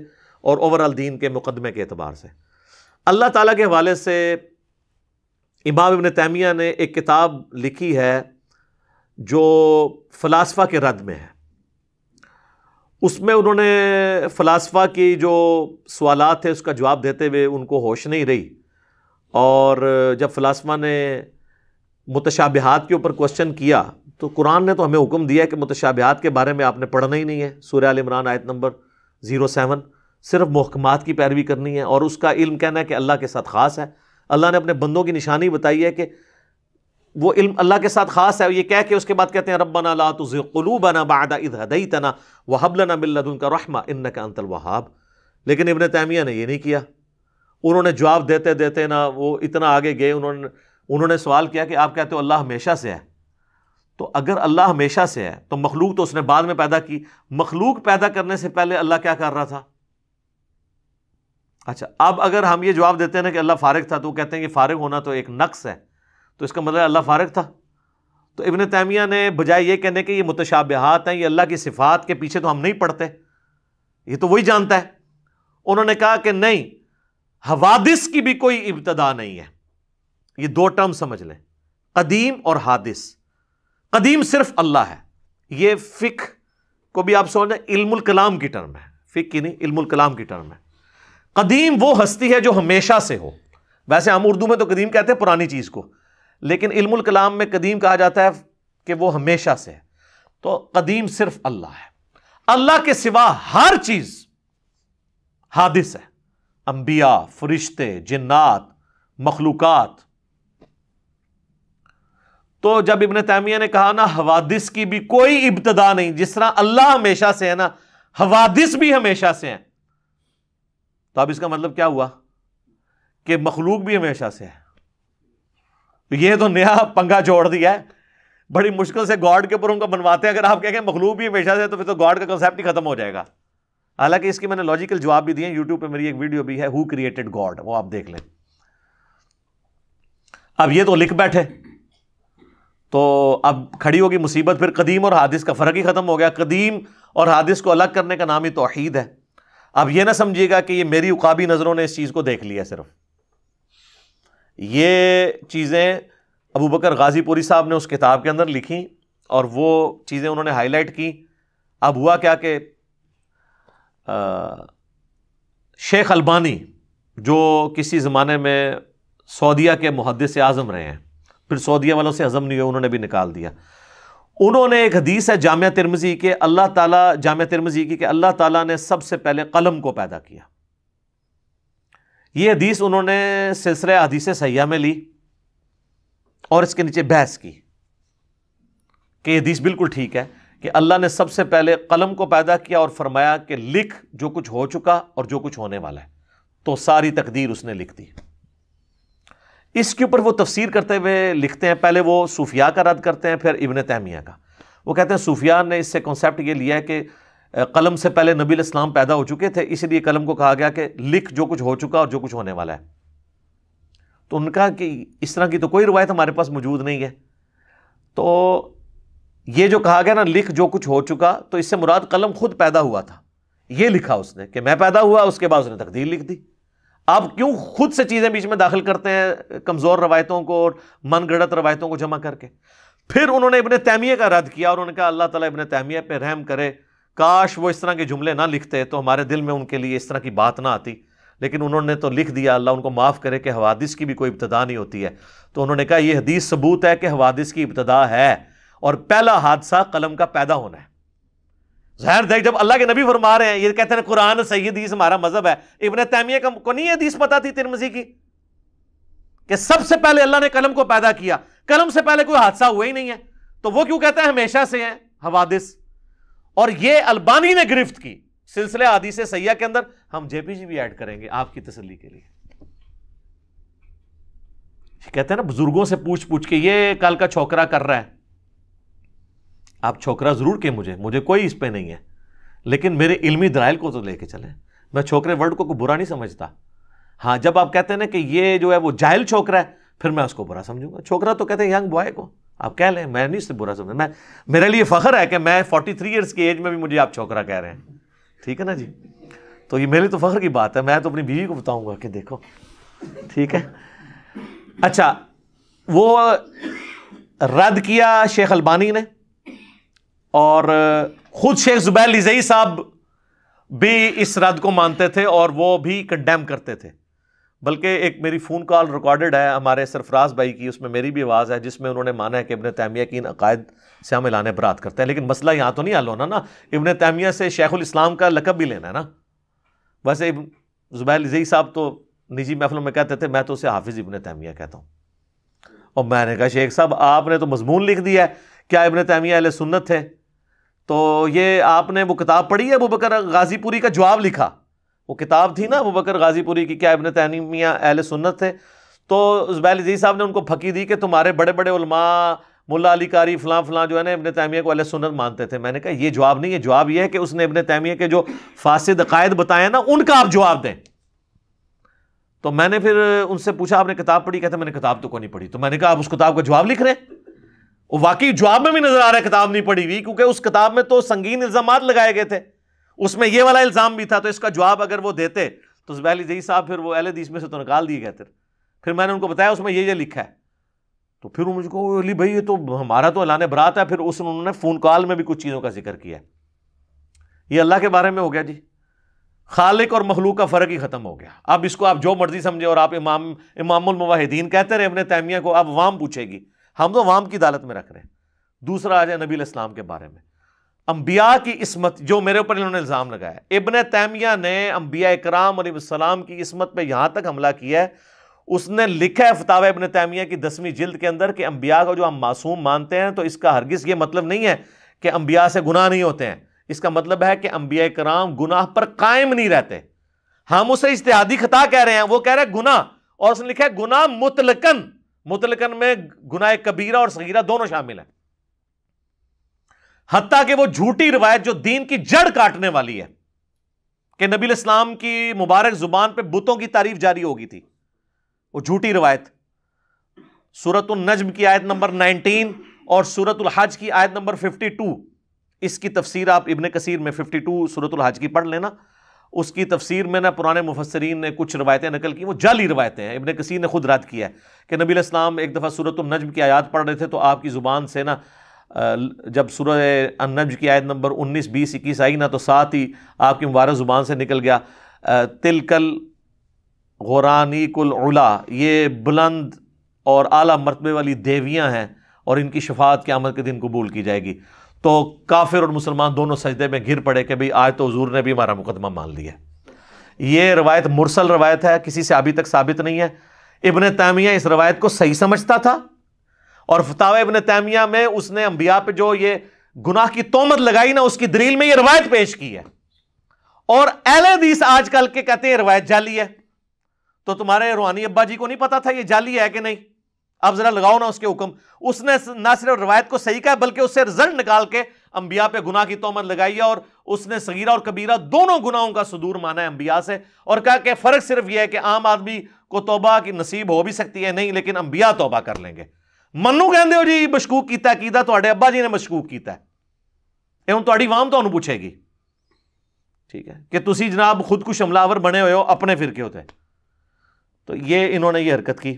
[SPEAKER 1] और ओवरऑल दीन के मुकदमे के अतबार से अल्लाह ताला के हवाले से इमाम इबन तैमिया ने एक किताब लिखी है जो फ़लासफ़ा के रद में है उसमें उन्होंने फ़लासफ़ा की जो सवालत है उसका जवाब देते हुए उनको होश नहीं रही और जब फ़लासफ़ा ने मुतशाबहत के ऊपर क्वेश्चन किया तो कुरान ने तो हमें हुक्म दिया कि मुतशाबहत के बारे में आपने पढ़ना ही नहीं है सूर्य इमरान आयत नंबर ज़ीरो सेवन सिर्फ महकमात की पैरवी करनी है और उसका इल्म कहना है कि अल्लाह के साथ ख़ास है अल्लाह ने अपने बंदों की निशानी बताई है कि वो इल्म अल्लाह के साथ खास है ये कह के उसके बाद कहते हैं रब्बना ला तुज़िक़ुलूबना बादा इद हदैतना वहबलना मिल्लदुन का रहमा इन्नका अंतल वहाब लेकिन इबन तैमिया ने ये नहीं किया उन्होंने जवाब देते देते ना वो इतना आगे गए उन्होंने उन्होंने सवाल किया कि आप कहते हो अल्लाह हमेशा से है तो अगर अल्लाह हमेशा से है तो मखलूक तो उसने बाद में पैदा की मखलूक पैदा करने से पहले अल्लाह क्या कर रहा था अच्छा अब अगर हम ये जवाब देते हैं ना कि अल्लाह फारिग था तो कहते हैं कि फारिग होना तो एक नक्स है तो इसका मतलब अल्लाह फारग था तो इबन तैमिया ने बजाय ये कहने के ये मुतशाबहत हैं ये अल्लाह की सिफात के पीछे तो हम नहीं पढ़ते ये तो वही जानता है उन्होंने कहा कि नहीं हवादिस की भी कोई इब्तदा नहीं है ये दो टर्म समझ लें कदीम और हादिस कदीम सिर्फ अल्लाह है ये फ़िक को भी आप समझ इल्मुल कलाम की टर्म है फ़िक की नहीं इल्मुल कलाम की टर्म है कदीम वो हस्ती है जो हमेशा से हो वैसे हम उर्दू में तो कदीम कहते हैं पुरानी चीज़ को लेकिन इल्मुल कलाम में कदीम कहा जाता है कि वो हमेशा से है तो कदीम सिर्फ अल्लाह है अल्लाह के सिवा हर चीज हादिस है अंबिया फरिश्ते जिन्नात मखलूक तो जब इबन तैमिया ने कहा ना हवादिस की भी कोई इब्तदा नहीं जिस तरह अल्लाह हमेशा से है ना हवादिस भी हमेशा से हैं तो अब इसका मतलब क्या हुआ कि मखलूक भी हमेशा से है तो ये तो नया पंगा जोड़ दिया है बड़ी मुश्किल से गॉड के ऊपर उनको बनवाते हैं अगर आप कहें मखलूब ही हमेशा से तो फिर तो गॉड का कंसेप्ट ही खत्म हो जाएगा हालांकि इसकी मैंने लॉजिकल जवाब भी दिए यूट्यूब पर मेरी एक वीडियो भी है हु क्रिएटेड गॉड वो आप देख लें अब ये तो लिख बैठे तो अब खड़ी होगी मुसीबत फिर कदीम और हादिस का फ़र्क ही ख़त्म हो गया कदीम और हादिस को अलग करने का नाम ही तोहीद है अब यह ना समझिएगा कि ये मेरी उकाबी नज़रों ने इस चीज़ को देख लिया सिर्फ़ ये चीज़ें अबू बकर गाजीपुरी साहब ने उस किताब के अंदर लिखी और वो चीज़ें उन्होंने हाईलाइट की अब हुआ क्या कि शेख अलबानी जो किसी ज़माने में सऊदिया के से आज़म रहे हैं फिर सऊदिया वालों से हज़म नहीं हुए उन्होंने भी निकाल दिया उन्होंने एक हदीस है जामिया तिरमजी के अल्लाह ताला जाम तिरमजी की कि अल्लाह ताला ने सबसे पहले कलम को पैदा किया ये हदीस उन्होंने सिलसिले हदीस सयाह में ली और इसके नीचे बहस की कि हदीस बिल्कुल ठीक है कि अल्लाह ने सबसे पहले कलम को पैदा किया और फरमाया कि लिख जो कुछ हो चुका और जो कुछ होने वाला है तो सारी तकदीर उसने लिख दी इसके ऊपर वो तफसीर करते हुए लिखते हैं पहले वो सूफिया का रद्द करते हैं फिर इबन तहमिया का वो कहते हैं सूफिया ने इससे कॉन्सेप्ट ये लिया है कि कलम से पहले नबी इस्लाम पैदा हो चुके थे इसलिए कलम को कहा गया कि लिख जो कुछ हो चुका और जो कुछ होने वाला है तो उनका कि इस तरह की तो कोई रवायत हमारे पास मौजूद नहीं है तो ये जो कहा गया ना लिख जो कुछ हो चुका तो इससे मुराद कलम खुद पैदा हुआ था ये लिखा उसने कि मैं पैदा हुआ उसके बाद उसने तकदीर लिख दी आप क्यों खुद से चीज़ें बीच में दाखिल करते हैं कमज़ोर रवायतों को और मन रवायतों को जमा करके फिर उन्होंने इबन तैमिया का रद्द किया और उन्होंने कहा अल्लाह ताला इबन तैमिया पे रहम करे काश वो इस तरह के जुमले ना लिखते तो हमारे दिल में उनके लिए इस तरह की बात ना आती लेकिन उन्होंने तो लिख दिया अल्लाह उनको माफ़ करे कि हवादिस की भी कोई इब्तदा नहीं होती है तो उन्होंने कहा यह हदीस सबूत है कि हवादिस की इब्तदा है और पहला हादसा कलम का पैदा होना है जहर देख जब अल्लाह के नबी फरमा रहे हैं ये कहते हैं कुरान सही हदीस हमारा मजहब है इबन तैमिया को नहीं हदीस पता थी तिरमसी की कि सबसे पहले अल्लाह ने कलम को पैदा किया कलम से पहले कोई हादसा हुआ ही नहीं है तो वो क्यों कहते हैं हमेशा से है हवादिस और ये अल्बानी ने गिरफ्त की सिलसिले आदि से सैया के अंदर हम जेपी जी भी ऐड करेंगे आपकी तसली के लिए कहते हैं ना बुजुर्गों से पूछ पूछ के ये कल का छोकरा कर रहा है आप छोकरा जरूर के मुझे मुझे कोई इस पर नहीं है लेकिन मेरे इलमी दराइल को तो लेके चले मैं छोकरे वर्ड को, को बुरा नहीं समझता हाँ जब आप कहते हैं ना कि ये जो है वो जाहिल छोकरा है फिर मैं उसको बुरा समझूंगा छोकरा तो कहते हैं यंग बॉय को आप कह लें मैं नहीं इससे बुरा समझ मैं मेरे लिए फ़ख्र है कि मैं फोर्टी थ्री ईयर्स की एज में भी मुझे आप छोकरा कह रहे हैं ठीक है ना जी तो ये मेरे लिए तो फ़ख्र की बात है मैं तो अपनी बीवी को बताऊंगा कि देखो ठीक है अच्छा वो रद्द किया शेख अलबानी ने और ख़ुद शेख ज़ुबैर लिजई साहब भी इस रद्द को मानते थे और वो भी कंडेम करते थे बल्कि एक मेरी फ़ोन कॉल रिकॉर्डेड है हमारे सरफराज भाई की उसमें मेरी भी आवाज़ है जिसमें उन्होंने माना है कि इबन तैमिया की इन अकायद से हम लाने बरात करते हैं लेकिन मसला यहाँ तो नहीं हल होना ना इबन तैमिया से उम का लकब भी लेना है ना वैसे जुबैल जई साहब तो निजी महफलों में कहते थे मैं तो उसे हाफिज़ इबन तैमिया कहता हूँ और मैंने कहा शेख साहब आपने तो मजमून लिख दिया है क्या इबन तैमिया अल सुन्नत थे तो ये आपने वो किताब पढ़ी है अबू बकर गाज़ीपुरी का जवाब लिखा वो किताब थी ना अबू बकर गाजीपुरी की क्या इबन तैमिया अहल सुन्नत थे तो उसबैल अजीज साहब ने उनको फकी दी कि तुम्हारे बड़े बड़े उलमा मुला अली कारी फ़लाँ फ़लाँ जो है ना इबन तैमिया को अल सुन्नत मानते थे मैंने कहा ये जवाब नहीं है जवाब यह है कि उसने इबन तैमिया के जो फासद अकायद बताए ना उनका आप जवाब दें तो मैंने फिर उनसे पूछा आपने किताब पढ़ी कहते मैंने किताब तो को नहीं पढ़ी तो मैंने कहा आप उस किताब का जवाब लिख रहे हैं वाकई जवाब में भी नज़र आ रहा है किताब नहीं पढ़ी हुई क्योंकि उस किताब में तो संगीन इल्ज़ाम लगाए गए थे उसमें ये वाला इल्ज़ाम भी था तो इसका जवाब अगर वो देते तो जुबैल जई साहब फिर वो अहल हदीस में से तो निकाल दिए गए फिर मैंने उनको बताया उसमें ये ये लिखा है तो फिर मुझको अली भाई ये तो हमारा तो अलाने बरात है फिर उस उन्होंने फ़ोन कॉल में भी कुछ चीज़ों का जिक्र किया ये अल्लाह के बारे में हो गया जी खालिक और मखलूक का फ़र्क ही ख़त्म हो गया अब इसको आप जो मर्ज़ी समझे और आप इमाम इमामुलमवाहिदीन कहते रहे अपने तैमिया को आप वाम पूछेगी हम तो वाम की अदालत में रख रहे हैं दूसरा आ जाए नबी इस्लाम के बारे में अम्बिया की इसमत जो मेरे ऊपर इन्होंने इल्ज़ाम लगाया इबन तैमिया ने अम्बिया इकराम और सलाम की इसमत पर यहाँ तक हमला किया है उसने लिखा है फतावा इबन तैमिया की दसवीं जिल्द के अंदर कि अम्बिया को जो हम मासूम मानते हैं तो इसका हरगिज़ ये मतलब नहीं है कि अम्बिया से गुनाह नहीं होते हैं इसका मतलब है कि अम्बिया कराम गुनाह पर कायम नहीं रहते हम उसे इश्तहादी खता कह रहे हैं वो कह रहे हैं गुना और उसने लिखा है गुना मुतलकन मुतलकन में गुनाह कबीरा और सगीरा दोनों शामिल हैं हती कि वो झूठी रिवायत जो दीन की जड़ काटने वाली है कि नबी इस्लाम की मुबारक जुबान पर बुतों की तारीफ जारी होगी थी वो झूठी रिवायत सूरत नजम की आयत नंबर नाइनटीन और सूरत हज की आयत नंबर फिफ्टी टू इसकी तफसीर आप इबन कसीर में 52 सूरत हज की पढ़ लेना उसकी तफसीर में ना पुराने मुफसरीन ने कुछ रवायतें नकल की वो जाली रवायतें हैं इबन कसीर ने खुद रद्द किया है कि नबी इस्लाम एक दफ़ा सूरत नजम की आयात पढ़ रहे थे तो आपकी ज़ुबान से ना जब सूरह अनज की आयत नंबर 19, 20, इक्कीस आई ना तो साथ ही आपकी मुबारक ज़ुबान से निकल गया तिलकल गुरानी कुल उला ये बुलंद और आला मरतबे वाली देवियाँ हैं और इनकी शफात आमद के दिन कबूल की जाएगी तो काफिर और मुसलमान दोनों सजदे में घिर पड़े कि भाई आज तो हजूर ने भी हमारा मुकदमा मान लिया ये रवायत मुरसल रवायत है किसी से अभी तक साबित नहीं है इबन तामिया इस रवायत को सही समझता था और फताव इबन तैमिया में उसने अंबिया पे जो ये गुनाह की तोमत लगाई ना उसकी दलील में ये रवायत पेश की है और एल आज आजकल के कहते हैं रवायत जाली है तो तुम्हारे रूहानी अब्बा जी को नहीं पता था ये जाली है कि नहीं अब जरा लगाओ ना उसके हुक्म उसने ना सिर्फ रवायत को सही कहा बल्कि उससे रिजल्ट निकाल के अंबिया पे गुनाह की तोमत लगाई है और उसने सगीरा और कबीरा दोनों गुनाहों का सुदूर माना है अंबिया से और कहा कि फर्क सिर्फ यह है कि आम आदमी को तोबा की नसीब हो भी सकती है नहीं लेकिन अंबिया तोबा कर लेंगे मनु कहते हो जी ਮਸ਼ਕੂਕ ਕੀਤਾ ਕਿਦਾ ਤੁਹਾਡੇ ਅੱਬਾ ਜੀ ਨੇ ਮਸ਼ਕੂਕ ਕੀਤਾ ਇਹ ਹੁਣ ਤੁਹਾਡੀ ठीक है कि तुम जनाब खुदकुश हमलावर बने हुए हो अपने फिरके होते तो ये इन्होंने ये हरकत की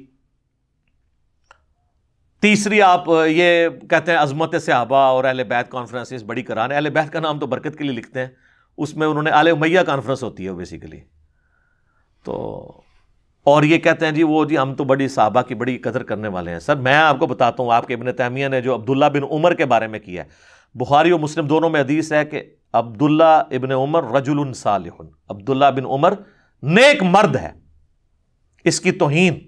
[SPEAKER 1] तीसरी आप ये कहते हैं अजमत सहाबा और अहल बैत कॉन्फ्रेंसेस बड़ी रहे अहल बैत का नाम तो बरकत के लिए लिखते हैं उसमें उन्होंने अले उमैया कॉन्फ्रेंस होती है बेसिकली तो और ये कहते हैं जी वो जी हम तो बड़ी साहबा की बड़ी कदर करने वाले हैं सर मैं आपको बताता हूँ आपके इबन तैमिया ने जो अब्दुल्ला बिन उमर के बारे में किया है बुखारी और मुस्लिम दोनों में हदीस है कि अब्दुल्ला इबन उमर रजुल अब्दुल्ला बिन उमर नेक मर्द है इसकी तोहन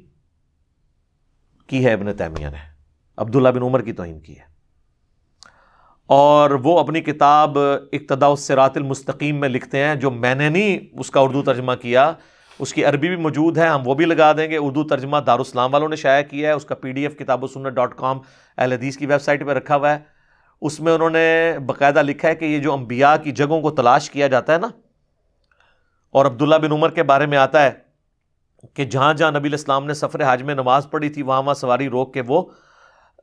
[SPEAKER 1] की है इबन तैमिया ने अब्दुल्ला बिन उमर की तोहन की है और वो अपनी किताब इकतदा सिरातिल मुस्तकीम में लिखते हैं जो मैंने नहीं उसका उर्दू तर्जमा किया उसकी अरबी भी मौजूद है हम वो भी लगा देंगे उर्दू तर्जमा दारुस्लाम वालों ने शाया किया है उसका पी डी एफ़ किताब सुनत डॉट कॉम एल हदीस की वेबसाइट पर रखा हुआ है उसमें उन्होंने बाकायदा लिखा है कि ये जो अम्बिया की जगहों को तलाश किया जाता है ना और अब्दुल्ला बिन उमर के बारे में आता है कि जहाँ जहाँ नबी इस्लाम ने सफ़र हाज में नमाज़ पढ़ी थी वहाँ वहाँ सवारी रोक के वो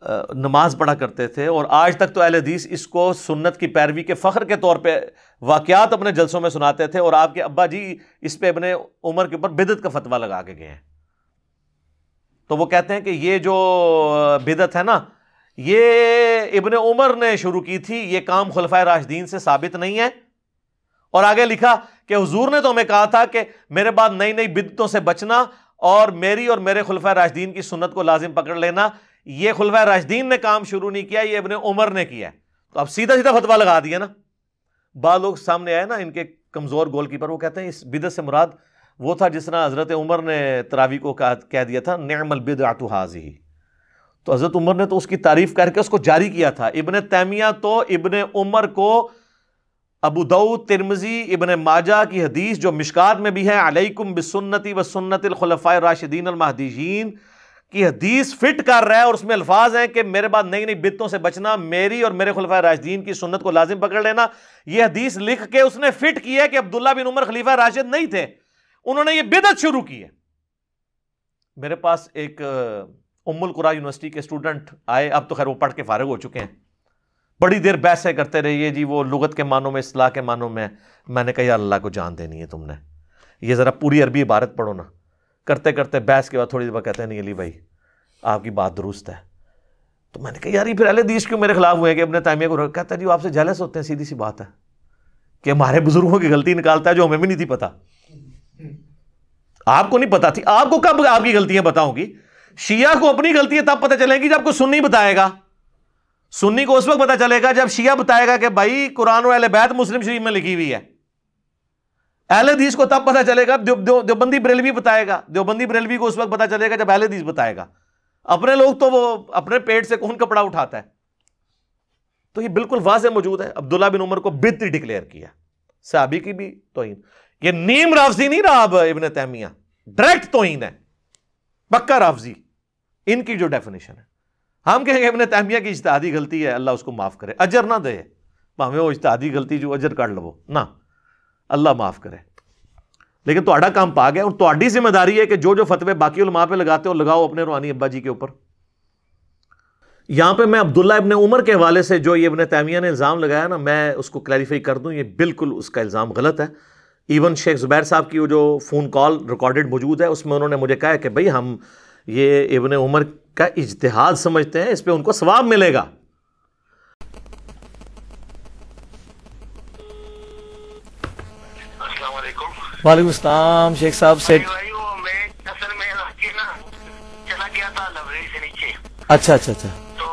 [SPEAKER 1] नमाज पढ़ा करते थे और आज तक तो अहल हदीस इसको सुन्नत की पैरवी के फ़ख्र के तौर पर वाक़ात अपने जलसों में सुनाते थे और आपके अब्बा जी इस पर अपने उम्र के ऊपर बिदत का फतवा लगा के गए हैं तो वो कहते हैं कि ये जो बिदत है ना ये इबन उमर ने शुरू की थी ये काम खुलफा राशदीन से साबित नहीं है और आगे लिखा कि हुजूर ने तो हमें कहा था कि मेरे बाद नई नई बिदतों से बचना और मेरी और मेरे खुलफा राशदीन की सुन्नत को लाजिम पकड़ लेना ये खुलवा राशदीन ने काम शुरू नहीं किया ये इबन उमर ने किया तो अब सीधा सीधा फतवा लगा दिया ना बाद लोग सामने आए ना इनके कमज़ोर गोलकीपर वो कहते हैं इस बिदत से मुराद वो था जिस तरह हज़रत उमर ने तरावी को कह दिया था नमल बिद आतु हाजी तो हज़रत उमर ने तो उसकी तारीफ़ करके उसको जारी किया था इबन तैमिया तो इबन उमर को अबू दऊ तिरमजी इबन माजा की हदीस जो मिशकात में भी है अलैकुम बिसन्नति व सुन्नतलखलफ़ा राशिदीन अलमहदीन कि हदीस फिट कर रहा है और उसमें अल्फाज हैं कि मेरे बाद नई नई बितों से बचना मेरी और मेरे खलीफा राशदीन की सुन्नत को लाजिम पकड़ लेना यह हदीस लिख के उसने फिट किया है कि अब्दुल्ला बिन उमर खलीफा राशिद नहीं थे उन्होंने ये बिदत शुरू की है मेरे पास एक उमुल कुरा यूनिवर्सिटी के स्टूडेंट आए अब तो खैर वो पढ़ के फारग हो चुके हैं बड़ी देर बहसें करते रहिए जी वो लुगत के मानों में इसलाह के मानों में मैंने कहा अल्लाह को जान देनी है तुमने ये ज़रा पूरी अरबी इबारत पढ़ो ना करते करते बहस के बाद थोड़ी देर बाद कहते हैं नहीं अली भाई आपकी बात दुरुस्त है तो मैंने कहा यार ये फिर अहलदीस क्यों मेरे खिलाफ हुए कि अपने तामिया को कहता है जी आपसे जलस होते हैं सीधी सी बात है कि हमारे बुजुर्गों की गलती निकालता है जो हमें भी नहीं थी पता आपको नहीं पता थी आपको कब आपकी गलतियां बताऊंगी शिया को अपनी गलतियां तब पता चलेगी जब को सुन्नी बताएगा सुन्नी को उस वक्त पता चलेगा जब शिया बताएगा कि भाई कुरान और बैत मुस्लिम शरीफ में लिखी हुई है अहल हदीस को तब पता चलेगा देव, देव, देवबंदी बरेलवी बताएगा देवबंदी बरेलवी को उस वक्त पता चलेगा जब अहल हदीस बताएगा अपने लोग तो वो अपने पेट से कौन कपड़ा उठाता है तो ये बिल्कुल वाज मौजूद है अब्दुल्ला बिन उमर को बिद्र डिक्लेयर किया साहबी की भी तोहिन ये नीम राफजी नहीं रहा अब इबन तहमिया डायरेक्ट तोहिन है पक्का राफजी इनकी जो डेफिनेशन है हम कहेंगे इबन तहमिया की इश्तहादी गलती है अल्लाह उसको माफ़ करे अजर ना दे भावे वो इश्तहादी गलती जो अजर काट लो ना अल्लाह माफ़ करे लेकिन थोड़ा काम पा गया और थोड़ी जिम्मेदारी है कि जो जो फतवे बाकी उलमा पे लगाते हो लगाओ अपने रूहानी अब्बा जी के ऊपर यहाँ पे मैं अब्दुल्ला इबन उमर के हवाले से जो ये इबन तैमिया ने इल्ज़ाम लगाया ना मैं उसको क्लैरिफाई कर दूं ये बिल्कुल उसका इल्ज़ाम गलत है इवन शेख ज़ुबैर साहब की वो जो फ़ोन कॉल रिकॉर्डेड मौजूद है उसमें उन्होंने मुझे कहा कि भाई हम ये इबन उमर का इजतहाद समझते हैं इस पर उनको सवाब मिलेगा वालेकुम सलाम शेख साहब सेठ
[SPEAKER 2] अच्छा अच्छा अच्छा तो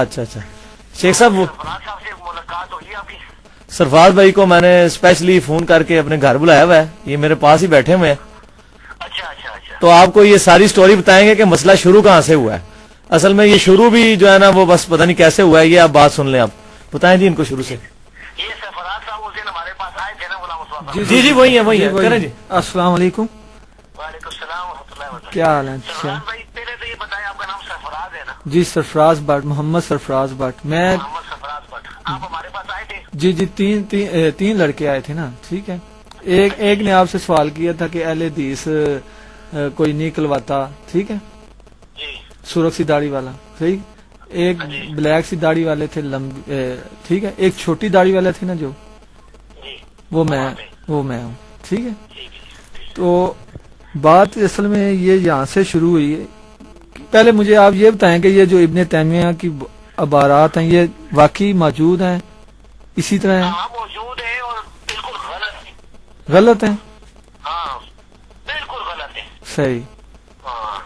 [SPEAKER 1] अच्छा अच्छा शेख साहब सरफराज भाई को मैंने स्पेशली फोन करके अपने घर बुलाया हुआ है ये मेरे पास ही बैठे हुए हैं अच्छा अच्छा अच्छा तो आपको ये सारी स्टोरी बताएंगे कि मसला शुरू कहाँ से हुआ है असल में ये शुरू भी जो है ना वो बस पता नहीं कैसे हुआ है ये आप बात सुन लें आप बताएं जी इनको शुरू से जी जी, वही है वही है करें जी
[SPEAKER 2] अस्सलाम वालेकुम क्या हाल है अच्छा पहले तो ये बताएं आपका नाम सरफराज है ना जी सरफराज भट्ट मोहम्मद सरफराज भट्ट मैं आप हमारे पास आए थे जी जी तीन तीन तीन लड़के आए थे ना ठीक है एक एक ने आपसे सवाल किया था कि अहल हदीस कोई नहीं निकलवाता ठीक है सुरख सी दाढ़ी वाला सही एक हाँ ब्लैक सी दाढ़ी वाले थे लंबी ठीक है एक छोटी दाढ़ी वाले थे ना जो वो मैं हाँ वो मैं हूँ ठीक है तो बात असल में ये यहाँ से शुरू हुई है पहले मुझे आप ये बताएं कि ये जो इबन तैमिया की अबारात हैं ये वाकई मौजूद हैं इसी तरह हैं हाँ, मौजूद है और
[SPEAKER 1] बिल्कुल गलत
[SPEAKER 2] है गलत है हाँ, बिल्कुल गलत है सही हाँ,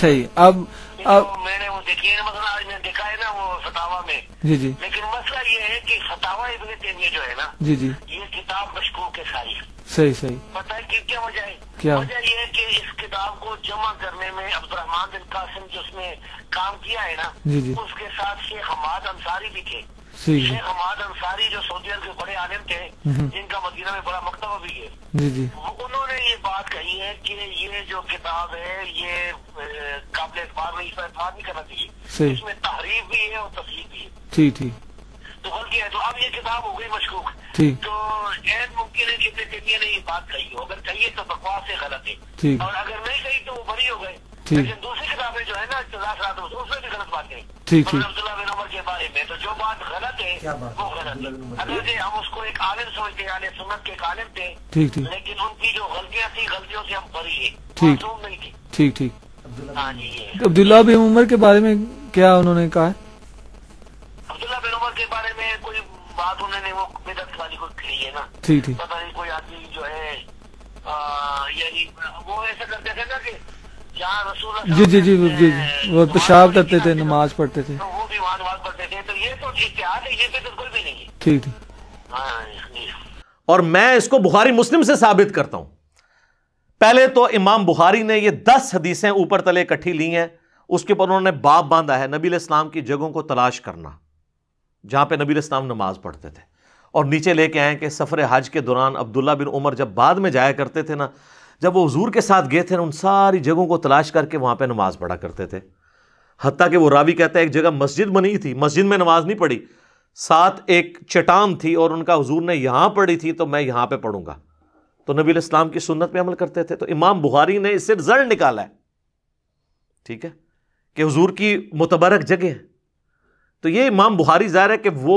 [SPEAKER 2] सही अब अब मैंने वो देखी है ना मतलब आज मैंने देखा है ना वो फतावा में जी जी लेकिन मसला ये है कि फतावा इब्ने तेमिया जो है ना जी जी ये किताब मशकूक है सारी सही सही पता है कि क्या वजह है क्या वजह यह है कि इस किताब को जमा करने में अब्दुलरहमान बिन कासिम उसने काम किया है ना जी जी
[SPEAKER 1] उसके साथ शेख हमाद अंसारी भी थे शेख हमाद अंसारी जो सऊदी अरब के बड़े आलिम थे हम्म। जिनका मदीना में बड़ा मकतबा भी है जी जी उन्होंने ये बात कही है कि ये जो किताब है ये काबिल एतबार नहीं एतबार नहीं करना चाहिए इसमें तहरीफ भी है और तस्लीफ भी
[SPEAKER 2] है ठीक ठीक
[SPEAKER 1] तो गलती गया तो अब ये किताब हो गई मशकूक ठीक तो गैर मुमकिन है कि कहिए नहीं बात कही हो अगर कहिए तो बकवास से गलत है ठीक और अगर नहीं कही तो वो बड़ी हो गए लेकिन दूसरी किताबें जो है ना इतना रात तो उसमें भी गलत बात कही ठीक ठीक अब्दुल्ला बिन उमर के बारे में तो जो बात गलत है वो गलत है अगर हम उसको एक आलिम समझते हैं आलिम सुनत के एक आलिम थे ठीक ठीक लेकिन उनकी जो गलतियाँ थी
[SPEAKER 2] गलतियों से हम बड़ी है ठीक ठीक
[SPEAKER 1] ठीक
[SPEAKER 2] अब्दुल्ला बिन उमर के बारे में क्या उन्होंने कहा है
[SPEAKER 1] मैंने वो अपने दस वाली को खिली है ना ठीक ठीक पता नहीं कोई आदमी जो है यानी वो ऐसा करते थे ना
[SPEAKER 2] कि जी जी जी जी वो पेशाब करते थे नमाज
[SPEAKER 1] पढ़ते थे तो वो भी वहाँ नमाज पढ़ते थे तो ये तो इतिहास है ये तो बिल्कुल भी नहीं ठीक ठीक हाँ, और मैं इसको बुखारी मुस्लिम से साबित करता हूं पहले तो इमाम बुखारी ने ये दस हदीसें ऊपर तले इकट्ठी ली हैं उसके ऊपर उन्होंने बाप बांधा है नबी इस्लाम की जगहों को तलाश करना जहां पे नबी इस्लाम नमाज पढ़ते थे और नीचे लेके आए कि सफ़र हज के दौरान अब्दुल्ला बिन उमर जब बाद में जाया करते थे ना जब वो हजूर के साथ गए थे ना उन सारी जगहों को तलाश करके वहाँ पर नमाज़ पढ़ा करते थे हती कि वो रावी कहता है एक जगह मस्जिद बनी थी मस्जिद में नमाज़ नहीं पढ़ी साथ एक चटान थी और उनका हजूर ने यहाँ पढ़ी थी तो मैं यहाँ पर पढ़ूँगा तो नबी इस्लाम की सुन्नत पर अमल करते थे तो इमाम बुखारी ने इससे रिजल्ट निकाला है ठीक है कि हजूर की मुतबरक जगह तो ये इमाम बुहारी ज़ाहिर है कि वो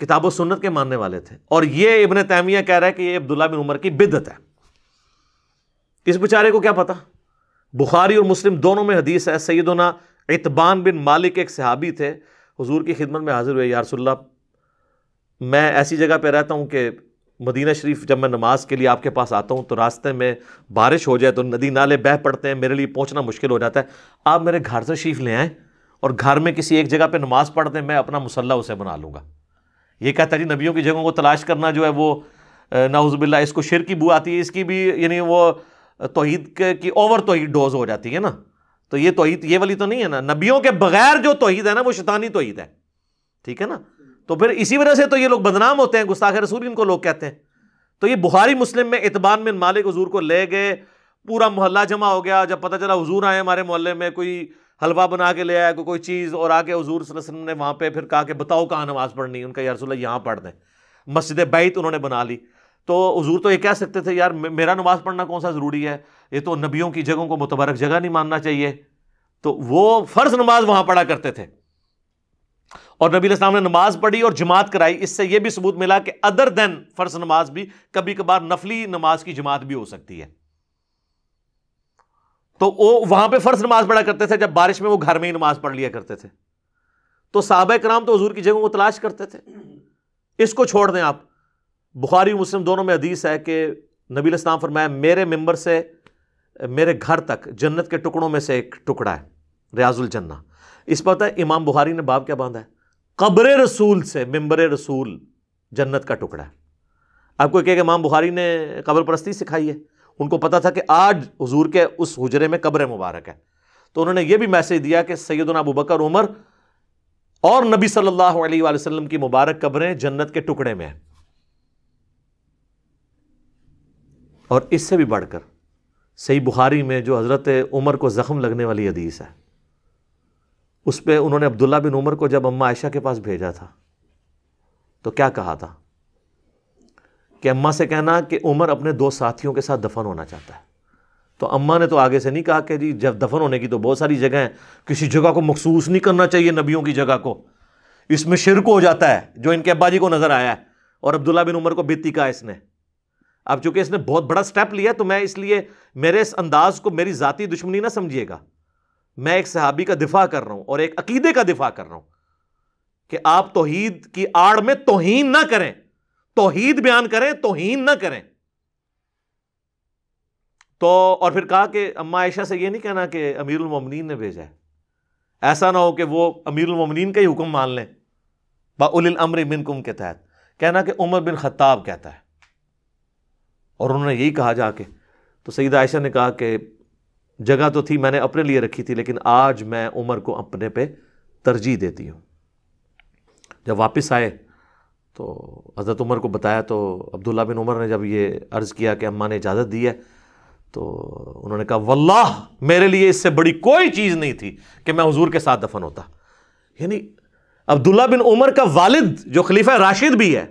[SPEAKER 1] किताब व सुन्नत के मानने वाले थे और ये इबन तैमिया कह रहा है कि ये अब्दुल्ला बिन उमर की बिदत है इस बेचारे को क्या पता बुखारी और मुस्लिम दोनों में हदीस है सैदना इतबान बिन मालिक एक सहाबी थे हुजूर की खिदमत में हाजिर हुए यारसुल्ला मैं ऐसी जगह पर रहता हूँ कि मदीना शरीफ जब मैं नमाज के लिए आपके पास आता हूँ तो रास्ते में बारिश हो जाए तो नदी नाले बह पड़ते हैं मेरे लिए पहुँचना मुश्किल हो जाता है आप मेरे घर से शरीफ ले आएँ और घर में किसी एक जगह पर नमाज़ पढ़ते हैं मैं अपना मुसल्ला उसे बना लूँगा ये कहता है जी नबियों की जगहों को तलाश करना जो है वो नाउजबिल्ला इसको शिर की बू आती है इसकी भी यानी वो तोहद की ओवर तोहद डोज हो जाती है ना तो ये तोहद ये वाली तो नहीं है ना नबियों के बगैर जो तोहद है ना वो शैतानी तोहद है ठीक है ना तो फिर इसी वजह से तो ये लोग बदनाम होते हैं गुस्ताख रसूल इनको लोग कहते हैं तो ये बुहारी मुस्लिम में इतबान में मालिक हजूर को ले गए पूरा मोहल्ला जमा हो गया जब पता चला हजूर आए हमारे मोहल्ले में कोई हलवा बना के ले आया को कोई चीज़ और आके हजूर वसल्लम ने वहाँ पे फिर कहा कि बताओ कहाँ नमाज़ पढ़नी उनका यार सोल्ला यहाँ पढ़ दें मस्जिद बैत उन्होंने बना ली तो हजूर तो ये कह सकते थे यार मेरा नमाज़ पढ़ना कौन सा ज़रूरी है ये तो नबियों की जगहों को मुतबारक जगह नहीं मानना चाहिए तो वो फ़र्ज़ नमाज वहाँ पढ़ा करते थे और नबी इस्लाम ने नमाज पढ़ी और जमात कराई इससे यह भी सबूत मिला कि अदर देन फ़र्ज नमाज भी कभी कभार नफली नमाज की जमात भी हो सकती है तो वो वहां पर फर्ज नमाज पढ़ा करते थे जब बारिश में वो घर में ही नमाज पढ़ लिया करते थे तो साहब कराम तो हजूर की जगह को तलाश करते थे इसको छोड़ दें आप बुखारी मुस्लिम दोनों में अदीस है कि नबील इस्लाम फरमाए मेरे मेंबर से मेरे घर तक जन्नत के टुकड़ों में से एक टुकड़ा है रियाजुल जन्ना इस पर है इमाम बुहारी ने बाब क्या बांधा है कब्र रसूल से मेम्बर रसूल जन्नत का टुकड़ा है आपको कहेगा इमाम बुखारी ने कब्र परस्ती सिखाई है उनको पता था कि आज हजूर के उस हजरे में कब्र मुबारक है तो उन्होंने यह भी मैसेज दिया कि सैदना अबू उमर और नबी सल्लल्लाहु अलैहि वसल्लम की मुबारक कब्रें जन्नत के टुकड़े में हैं और इससे भी बढ़कर सही बुखारी में जो हज़रत उमर को ज़ख्म लगने वाली हदीस है उस पर उन्होंने अब्दुल्ला बिन उमर को जब अम्मा आयशा के पास भेजा था तो क्या कहा था कि अम्मा से कहना कि उमर अपने दो साथियों के साथ दफन होना चाहता है तो अम्मा ने तो आगे से नहीं कहा कि जी जब दफन होने की तो बहुत सारी जगह हैं किसी जगह को मखसूस नहीं करना चाहिए नबियों की जगह को इसमें शिरक हो जाता है जो इनके अब्बा जी को नज़र आया है और अब्दुल्ला बिन उमर को बीती कहा इसने अब चूंकि इसने बहुत बड़ा स्टेप लिया तो मैं इसलिए मेरे इस अंदाज को मेरी ज़ाती दुश्मनी ना समझिएगा मैं एक सहाबी का दिफा कर रहा हूँ और एक अकीदे का दिफा कर रहा हूँ कि आप तोहीद की आड़ में तोहन ना करें तोहीद बयान करें तोहीन ना करें तो और फिर कहा कि अम्मा आयशा से ये नहीं कहना कि अमीरमिन ने भेजा है ऐसा ना हो कि वो अमीरमिन का ही हुक्म मान लें बाउल अमर मिनकुम के तहत कहना कि उमर बिन खत्ताब कहता है और उन्होंने यही कहा जाके तो सईद आयशा ने कहा कि जगह तो थी मैंने अपने लिए रखी थी लेकिन आज मैं उमर को अपने पे तरजीह देती हूँ जब वापस आए तो हज़रत उमर को बताया तो अब्दुल्ला बिन उमर ने जब ये अर्ज़ किया कि अम्मा ने इजाज़त दी है तो उन्होंने कहा वल्लाह मेरे लिए इससे बड़ी कोई चीज़ नहीं थी कि मैं हजूर के साथ दफन होता यानी अब्दुल्ला बिन उमर का वालिद जो खलीफा राशिद भी है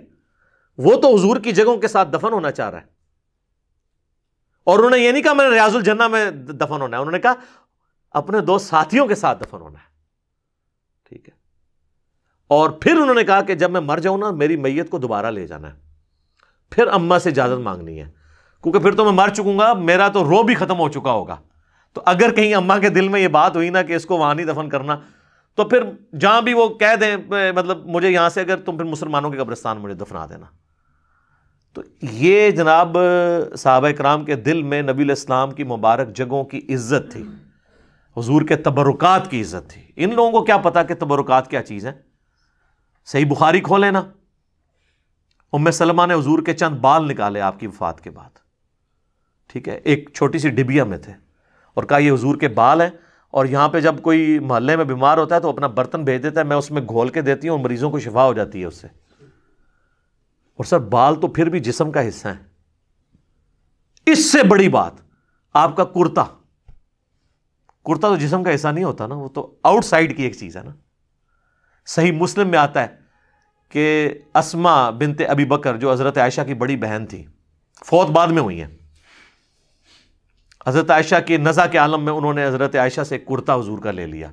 [SPEAKER 1] वो तो हजूर की जगहों के साथ दफन होना चाह रहा है और उन्होंने ये नहीं कहा मैंने रियाजुल जन्ना में दफन होना है उन्होंने कहा अपने दो साथियों के साथ दफन होना है और फिर उन्होंने कहा कि जब मैं मर जाऊँ ना मेरी मैयत को दोबारा ले जाना है फिर अम्मा से इजाज़त मांगनी है क्योंकि फिर तो मैं मर चुकूँगा मेरा तो रो भी ख़त्म हो चुका होगा तो अगर कहीं अम्मा के दिल में ये बात हुई ना कि इसको वहाँ नहीं दफन करना तो फिर जहाँ भी वो कह दें मतलब मुझे यहाँ से अगर तुम फिर मुसलमानों के कब्रस्तान मुझे दफना देना तो ये जनाब साहब कराम के दिल में नबी इस्लाम की मुबारक जगहों की इज्जत थी हजूर के तबरक़ात की इज्जत थी इन लोगों को क्या पता कि तबरक़ात क्या चीज़ है सही बुखारी खोल लेना उम सलमा ने हजूर के चंद बाल निकाले आपकी वफात के बाद ठीक है एक छोटी सी डिबिया में थे और कहा यह हजूर के बाल हैं और यहाँ पर जब कोई मोहल्ले में बीमार होता है तो अपना बर्तन भेज देता है मैं उसमें घोल के देती हूँ और मरीज़ों को शिफा हो जाती है उससे और सर बाल तो फिर भी जिसम का हिस्सा है इससे बड़ी बात आपका कुर्ता कुर्ता तो जिसम का हिस्सा नहीं होता ना वो तो आउटसाइड की एक चीज़ है ना सही मुस्लिम में आता है कि असमा बिनते अबी बकर जो हज़रत आयशा की बड़ी बहन थी फौत बाद में हुई है हज़रत आयशा के नज़ा के आलम में उन्होंने हज़रत आयशा से कुर्ता हजूर का ले लिया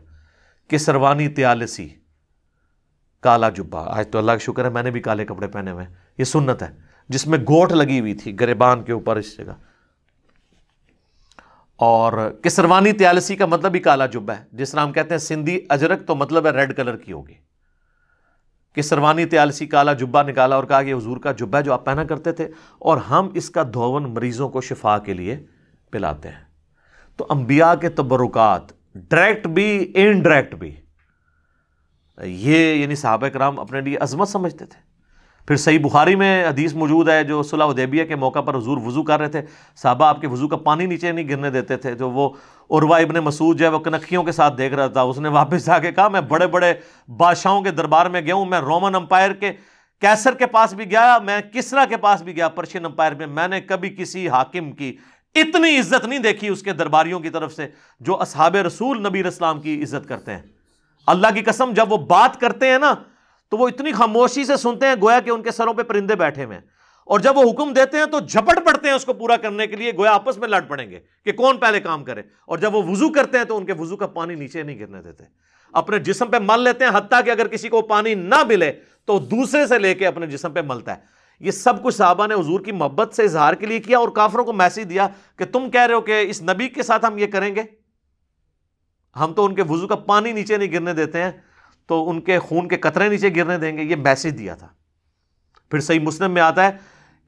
[SPEAKER 1] कि सरवानी त्यालसी काला जुब्बा आज तो अल्लाह का शुक्र है मैंने भी काले कपड़े पहने हुए यह ये सुन्नत है जिसमें गोट लगी हुई थी गरेबान के ऊपर इस जगह और किसरवानी त्यालसी का मतलब ही काला जुब्बा है जिस नाम कहते हैं सिंधी अजरक तो मतलब है रेड कलर की होगी कि सरवानी त्यालसी काला जुब्बा निकाला और कहा कि हजूर का जुब्बा जो आप पहना करते थे और हम इसका धोवन मरीज़ों को शिफा के लिए पिलाते हैं तो अम्बिया के तबरुकात डायरेक्ट भी इनडायरेक्ट भी ये यानी साहब कराम अपने लिए अजमत समझते थे फिर सही बुखारी में हदीस मौजूद है जो सुलह उदैबिया के मौका पर हजूर वज़ू कर रहे थे साहबा आपके वज़ू का पानी नीचे नहीं गिरने देते थे जो वो उर्वा इबन मसूद जो है वो कनखियों के साथ देख रहा था उसने वापस आके कहा मैं बड़े बड़े बादशाहों के दरबार में गया हूँ मैं रोमन अम्पायर के कैसर के पास भी गया मैं किसरा के पास भी गया पर्शियन अम्पायर में मैंने कभी किसी हाकिम की इतनी इज्जत नहीं देखी उसके दरबारियों की तरफ से जो असहाब रसूल नबीर इस्लाम की इज्जत करते हैं अल्लाह की कसम जब वो बात करते हैं ना तो वो इतनी खामोशी से सुनते हैं गोया कि उनके सरों पे परिंदे बैठे हुए हैं और जब वो हुक्म देते हैं तो झपट पड़ते हैं उसको पूरा करने के लिए गोया आपस में लड़ पड़ेंगे कि कौन पहले काम करे और जब वो वजू करते हैं तो उनके वजू का पानी नीचे नहीं गिरने देते अपने जिसम पे मल लेते हैं हती कि अगर किसी को पानी ना मिले तो दूसरे से लेके अपने जिसम पे मलता है ये सब कुछ साहबा ने हजूर की मोहब्बत से इजहार के लिए किया और काफरों को मैसेज दिया कि तुम कह रहे हो कि इस नबी के साथ हम ये करेंगे हम तो उनके वजू का पानी नीचे नहीं गिरने देते हैं तो उनके खून के कतरे नीचे गिरने देंगे ये मैसेज दिया था फिर सही मुस्लिम में आता है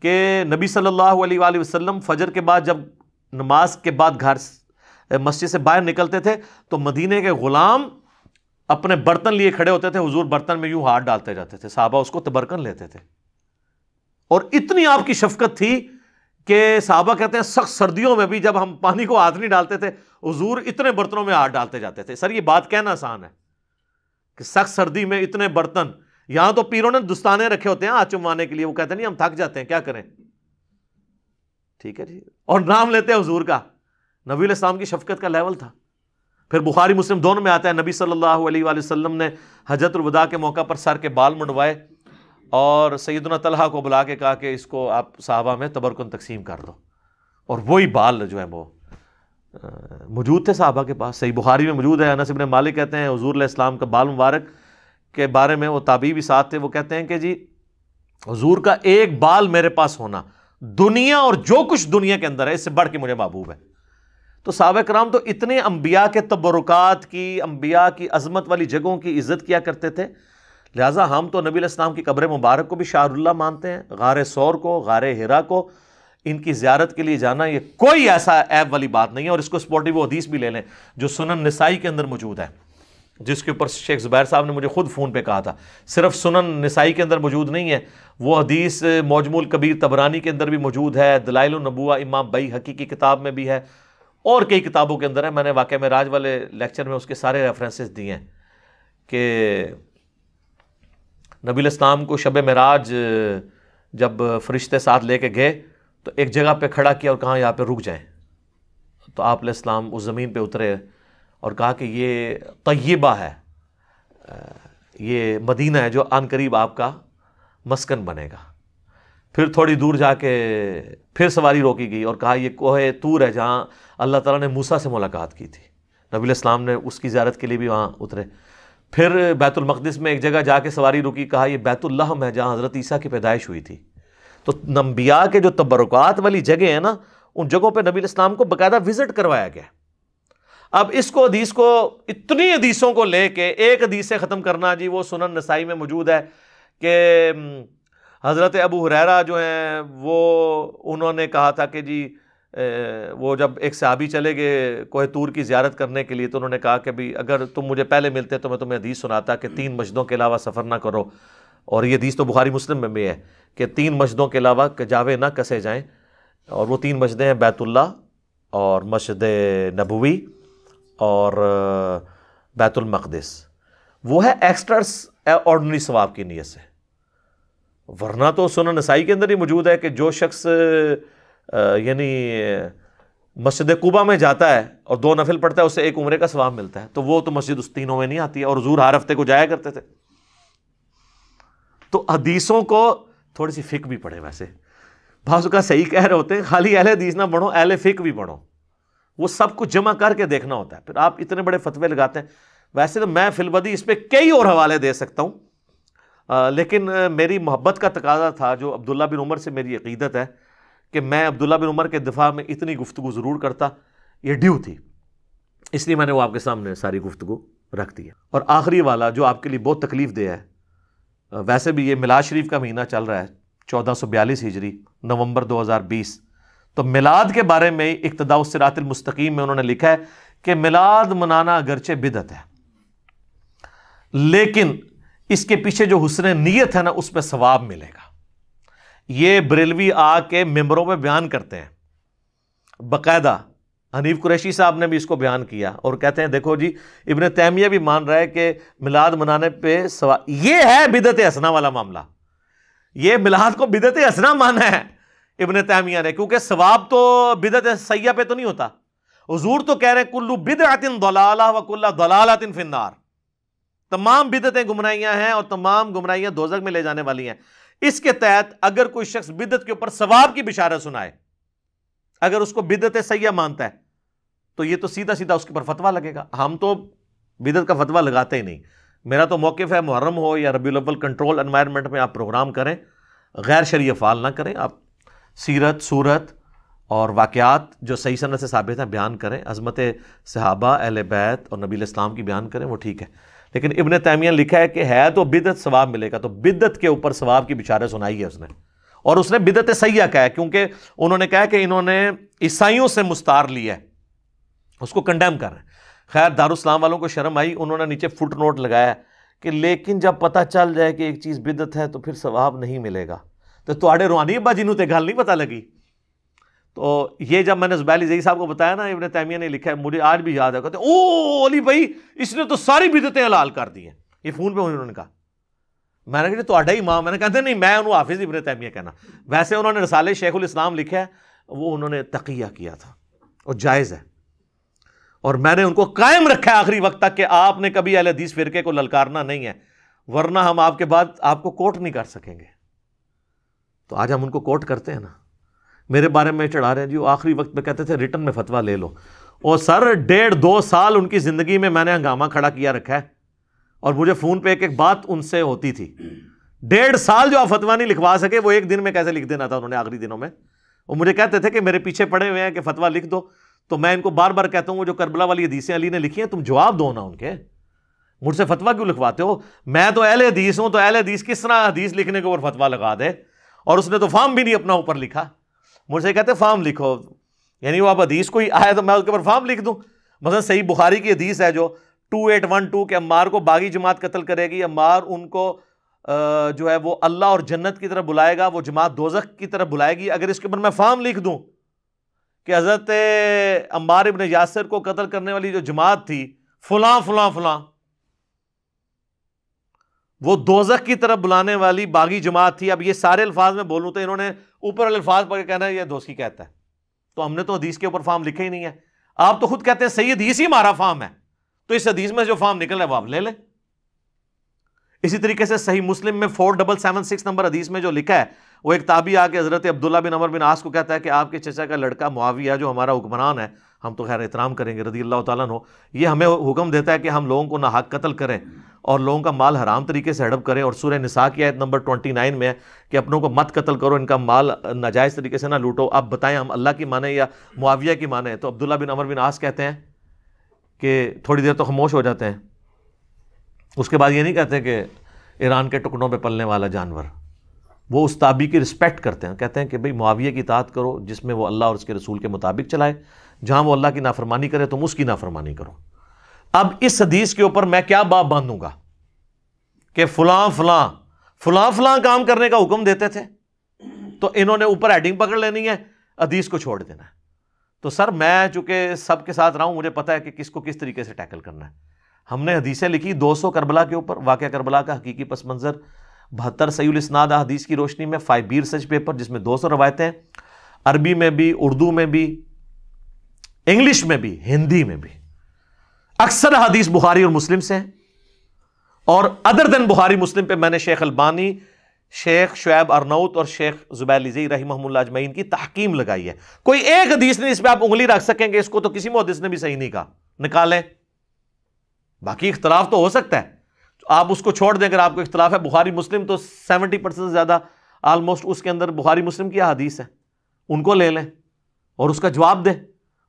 [SPEAKER 1] कि नबी सल्लल्लाहु अलैहि वसल्लम फजर के बाद जब नमाज के बाद घर मस्जिद से बाहर निकलते थे तो मदीने के ग़ुलाम अपने बर्तन लिए खड़े होते थे हुजूर बर्तन में यूं हाथ डालते जाते थे साहबा उसको तबरकन लेते थे और इतनी आपकी शफकत थी कि साहबा कहते हैं सख्त सर्दियों में भी जब हम पानी को हाथ नहीं डालते थे हुजूर इतने बर्तनों में हाथ डालते जाते थे सर ये बात कहना आसान है कि सख्त सर्दी में इतने बर्तन यहां तो पीरों ने दुस्ताने रखे होते हैं आचुमाने के लिए वो कहते नहीं हम थक जाते हैं क्या करें ठीक है जी और नाम लेते हैं हजूर का नबी इस्लाम की शफकत का लेवल था फिर बुखारी मुस्लिम दोनों में आता है नबी सल्लल्लाहु अलैहि वसल्लम ने हजरतुलवदा के मौका पर सर के बाल मंडवाए और सैदना तलहा को बुला के कहा कि इसको आप साहबा में तबरकन तकसीम कर दो और वही बाल जो है वो मौजूद थे साहबा के पास सही बुखारी में मौजूद है अनस इबन मालिक कहते हैं हजूर इस्लाम का बाल मुबारक के बारे में वो ताबी भी साथ थे वो कहते हैं कि जी हजूर का एक बाल मेरे पास होना दुनिया और जो कुछ दुनिया के अंदर है इससे बढ़ के मुझे महबूब है तो सहाब कराम तो इतने अम्बिया के तबरक़ात की अम्बिया की अजमत वाली जगहों की इज़्ज़त किया करते थे लिहाजा हम तो नबी इस्लाम की कब्र मुबारक को भी शाहरुल्ला मानते हैं गार सौर को गार हिरा को इनकी ज्यारत के लिए जाना ये कोई ऐसा ऐप वाली बात नहीं है और इसको स्पॉटी वो हदीस भी ले लें जो सुनन नसाई के अंदर मौजूद है जिसके ऊपर शेख ज़ुबैर साहब ने मुझे ख़ुद फ़ोन पे कहा था सिर्फ सुनन नसाई के अंदर मौजूद नहीं है वो हदीस मौजमूल कबीर तबरानी के अंदर भी मौजूद है दलाइल नबूआ इमाम बई हकी की किताब में भी है और कई किताबों के अंदर है मैंने वाक़ में राज वाले लेक्चर में उसके सारे रेफरेंसेस दिए हैं कि नबील इस्लाम को शब मराज जब फरिश्ते साथ लेके गए तो एक जगह पे खड़ा किया और कहा यहाँ पे रुक जाएं तो आप इस्लाम उस ज़मीन पे उतरे और कहा कि ये तय्यबा है ये मदीना है जो आन करीब आपका मस्कन बनेगा फिर थोड़ी दूर जाके फिर सवारी रोकी गई और कहा ये कोह तूर है जहाँ अल्लाह ताला ने मूसा से मुलाकात की थी नबी इस्लाम ने उसकी ज्यारत के लिए भी वहाँ उतरे फिर बैतुलमक़दस में एक जगह जाके सवारी रुकी कहा यह बैतुल्लम है जहाँ हज़रत ईसा की पैदाइश हुई थी तो नम्बिया के जो तबरुक वाली जगह है ना उन जगहों पर नबी इस्लाम को बाकायदा विज़िट करवाया गया अब इसको हदीस को इतनी हदीसों को लेके एक अदीस से ख़त्म करना जी वो सुनन नसाई में मौजूद है कि हज़रत अबू हुररा जो हैं वो उन्होंने कहा था कि जी वो जब एक सहाबी चले गए कोहतूर की ज्यारत करने के लिए तो उन्होंने कहा कि भाई अगर तुम मुझे पहले मिलते तो मैं तुम्हें हदीस सुनाता कि तीन मस्जिदों के अलावा सफ़र ना करो और ये हदीस तो बुखारी मुस्लिम में भी है कि तीन मस्जिदों के अलावा जावे ना कसे जाएँ और वो तीन मस्जिदें हैं बैतुल्ला और मस्जिद नबवी और बैतुलमक़दस वो है एक्स्ट्रास ऑर्डनरी सवाब की नीयत से वरना तो सुन नसाई के अंदर ही मौजूद है कि जो शख्स यानी मस्जिद कुबा में जाता है और दो नफिल पढ़ता है उससे एक उम्र का स्वाब मिलता है तो वो तो मस्जिद उस तीनों में नहीं आती है और जूर हर हफ्ते को जाया करते थे तो हदीसों को थोड़ी सी फिक भी पढ़े वैसे भाषा का सही कह रहे होते हैं खाली अहल हदीस ना पढ़ो अहल फिक भी पढ़ो वो सब कुछ जमा करके देखना होता है फिर आप इतने बड़े फतवे लगाते हैं वैसे तो मैं फिलबदी इस पर कई और हवाले दे सकता हूँ लेकिन मेरी मोहब्बत का तकाजा था जो अब्दुल्ला बिन उमर से मेरी अकीदत है कि मैं अब्दुल्ला बिन उमर के दिफा में इतनी गुफ्तु ज़रूर करता ये ड्यू थी इसलिए मैंने वो आपके सामने सारी गुफ्तु रख दी है और आखिरी वाला जो आपके लिए बहुत तकलीफ दे है वैसे भी ये मिलाद शरीफ का महीना चल रहा है चौदह सौ बयालीस हिजरी नवंबर दो हजार बीस तो मिलाद के बारे में इकतदा मुस्तकीम में उन्होंने लिखा है कि मिलाद मनाना अगरचे बिदत है लेकिन इसके पीछे जो हुसन नीयत है ना उस पर सवाब मिलेगा ये बरेलवी आके मेम्बरों में बयान करते हैं बाकायदा हनीफ कुरैशी साहब ने भी इसको बयान किया और कहते हैं देखो जी इबन तैमिया भी मान रहा है कि मिलाद मनाने पे सवा ये है बिदत हसना वाला मामला ये मिलाद को बिदत हसना माना है इबन तैमिया ने क्योंकि सवाब तो बिदत सैया पे तो नहीं होता हजूर तो कह रहे हैं कुल्लू आतिन दलाला वकुल्ला दलालतिन फिनार तमाम बिदतें गुमराइयाँ हैं और तमाम गुमराइयाँ दोजक में ले जाने वाली हैं इसके तहत अगर कोई शख्स बिदत के ऊपर सवाब की बिशारत सुनाए अगर उसको बिदत सैया मानता है तो ये तो सीधा सीधा उसके ऊपर फतवा लगेगा हम तो बिदत का फतवा लगाते ही नहीं मेरा तो मौक़ है मुहर्रम हो या रबी अव्वल कंट्रोल इन्वायरमेंट में आप प्रोग्राम करें गैर शरीय फाल ना करें आप सीरत सूरत और वाक़ात जो सही सनत से साबित हैं बयान करें अजमत सहाबा अहल बैत और नबी इस्लाम की बयान करें वो ठीक है लेकिन इबन तैमिया लिखा है कि है तो बिदत स्वाब मिलेगा तो बिदत के ऊपर स्वाब की बिचारें सुनाई है उसने और उसने बिदत सैया कहा क्योंकि उन्होंने कहा कि इन्होंने ईसाइयों से मुस्तार लिया है उसको कंडेम कर रहे हैं खैर दारुस्लाम वालों को शर्म आई उन्होंने नीचे फुट नोट लगाया कि लेकिन जब पता चल जाए कि एक चीज़ बिदत है तो फिर स्वभाव नहीं मिलेगा तो थोड़े रूहानी अब्बा जिन्हों तो गल नहीं पता लगी तो ये जब मैंने जुबैल जई साहब को बताया ना इबन तैमिया ने लिखा है मुझे आज भी याद है कहते ओ अली भाई इसने तो सारी बिदतें हलाल कर दी हैं ये फ़ोन पर उन्होंने कहा मैंने कहा तो ही माँ मैंने कहते नहीं मैं उन्होंने हाफिज़ इबन तैमिया कहना वैसे उन्होंने रसाले शेख उल इस्लाम लिखा है वो उन्होंने तकिया किया था और जायज़ है और मैंने उनको कायम रखा है आखिरी वक्त तक कि आपने कभी अल हदीस फ़िरके को ललकारना नहीं है वरना हम आपके बाद आपको कोट नहीं कर सकेंगे तो आज हम उनको कोट करते हैं ना मेरे बारे में चढ़ा रहे हैं जी वो आखिरी वक्त में कहते थे रिटर्न में फतवा ले लो और सर डेढ़ दो साल उनकी ज़िंदगी में मैंने हंगामा खड़ा किया रखा है और मुझे फ़ोन पे एक एक बात उनसे होती थी डेढ़ साल जो फतवा नहीं लिखवा सके वो एक दिन में कैसे लिख देना था उन्होंने आखिरी दिनों में वो मुझे कहते थे कि मेरे पीछे पड़े हुए हैं कि फतवा लिख दो तो मैं इनको बार बार कहता हूँ वो जो करबला वाली हदीसें अली ने लिखी हैं तुम जवाब दो ना उनके मुझसे फतवा क्यों लिखवाते हो मैं तो अहल हदीस हूँ तो अहल हदीस किस तरह हदीस लिखने के ऊपर फतवा लगा दे और उसने तो फार्म भी नहीं अपना ऊपर लिखा मुझसे कहते फार्म लिखो यानी वो आप हदीस कोई आया तो मैं उसके ऊपर फॉर्म लिख दूँ मतलब सही बुखारी की हदीस है जो टू एट वन टू के अम्मार को बागी जमात कत्ल करेगी अम्मार उनको जो है वो अल्लाह और जन्नत की तरफ बुलाएगा वो जमात दोजक की तरफ बुलाएगी अगर इसके ऊपर मैं फार्म लिख दूँ कि हज़रत अम्बार इबन यासर को कत्ल करने वाली जो जमात थी फलां फलां फलां वो दोजक की तरफ बुलाने वाली बागी जमात थी अब ये सारे अल्फाज में बोलूँ तो इन्होंने ऊपर वाले अल्फाज पर कहना है ये दोस्ती कहता है तो हमने तो हदीस के ऊपर फार्म लिखे ही नहीं है आप तो खुद कहते हैं सही हदीस ही हमारा फार्म है तो इस हदीस में जो फॉर्म निकल रहा है वो आप ले लें इसी तरीके से सही मुस्लिम में four double seven six number हदीस में जो लिखा है वो एक ताबी आके हज़रत अब्दुल्ला बिन अमर बिन आस को कहता है कि आपके चचा का लड़का मुआविया जो हमारा हुक्मरान है हम तो खैर एहतराम करेंगे रदी अल्लाह तु ये हमें हुक्म देता है कि हम लोगों को ना हक कतल करें और लोगों का माल हराम तरीके से हड़प करें और सूर्य निसा की आयत नंबर ट्वेंटी नाइन में कि अपनों को मत कतल करो इनका माल नाजायज़ तरीके से ना लूटो आप बताएं हम अल्लाह की माने या मुआविया की माने तो अब्दुल्ला बिन अमर बिन आस कहते हैं कि थोड़ी देर तो खामोश हो जाते हैं उसके बाद ये नहीं कहते कि ईरान के टुकड़ों पर पलने वाला जानवर वो उस ताबी की रिस्पेक्ट करते हैं कहते हैं कि भाई मुआविया की तात करो जिसमें वो अल्लाह और उसके रसूल के मुताबिक चलाए जहाँ वो अल्लाह की नाफरमानी करे तुम उसकी नाफरमानी करो अब इस हदीस के ऊपर मैं क्या बाप बांधूंगा कि फलां फलां फलां फलां काम करने का हुक्म देते थे तो इन्होंने ऊपर हेडिंग पकड़ लेनी है अदीस को छोड़ देना है तो सर मैं चूँकि सब के साथ रहा हूं मुझे पता है कि किसको किस तरीके से टैकल करना है हमने हदीसें लिखी 200 करबला के ऊपर वाक़ करबला का हकीकी पस मंज़र बहत्तर सैलस्नाद हदीस की रोशनी में फाइव बी सच पेपर जिसमें 200 रवायतें अरबी में भी उर्दू में भी इंग्लिश में भी हिंदी में भी अक्सर हदीस बुहारी और मुस्लिम से हैं और अदर देन बुहारी मुस्लिम पर मैंने शेख अलबानी शेख शुएब अरनौत और शेख जुबैलिजी रही अजमैन की तहकीम लगाई है कोई एक हदीस नहीं इस पर आप उंगली रख सकेंगे इसको तो किसी मुहदस ने भी सही नहीं कहा निकालें बाकी इख्तलाफ तो हो सकता है आप उसको छोड़ दें अगर आपको इख्तलाफ है बुखारी मुस्लिम तो सेवेंटी परसेंट ज़्यादा आलमोस्ट उसके अंदर बुखारी मुस्लिम की हदीस है उनको ले लें और उसका जवाब दें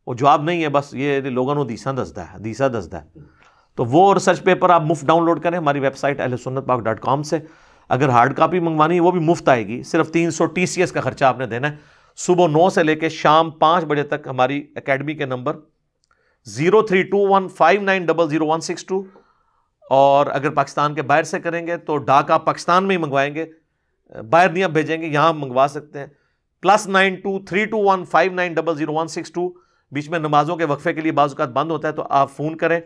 [SPEAKER 1] वो जवाब नहीं है बस ये लोगों दीसा दसदा है दीसा दसदा है तो वो रिसर्च पेपर आप मुफ्त डाउनलोड करें हमारी वेबसाइट अहल पाक डॉट कॉम से अगर हार्ड कापी मंगवानी है वो भी मुफ्त आएगी सिर्फ तीन सौ टी सी एस का खर्चा आपने देना है सुबह नौ से लेकर शाम पाँच बजे तक हमारी अकेडमी के number zero three two one five nine double zero one six two और अगर पाकिस्तान के बाहर से करेंगे तो ढाका पाकिस्तान में ही मंगवाएंगे बाहर नहीं आप भेजेंगे यहाँ मंगवा सकते हैं plus nine two three two one five nine double zero one six two बीच में नमाजों के वक्फे के लिए बाज़ात बंद होता है तो आप फ़ोन करें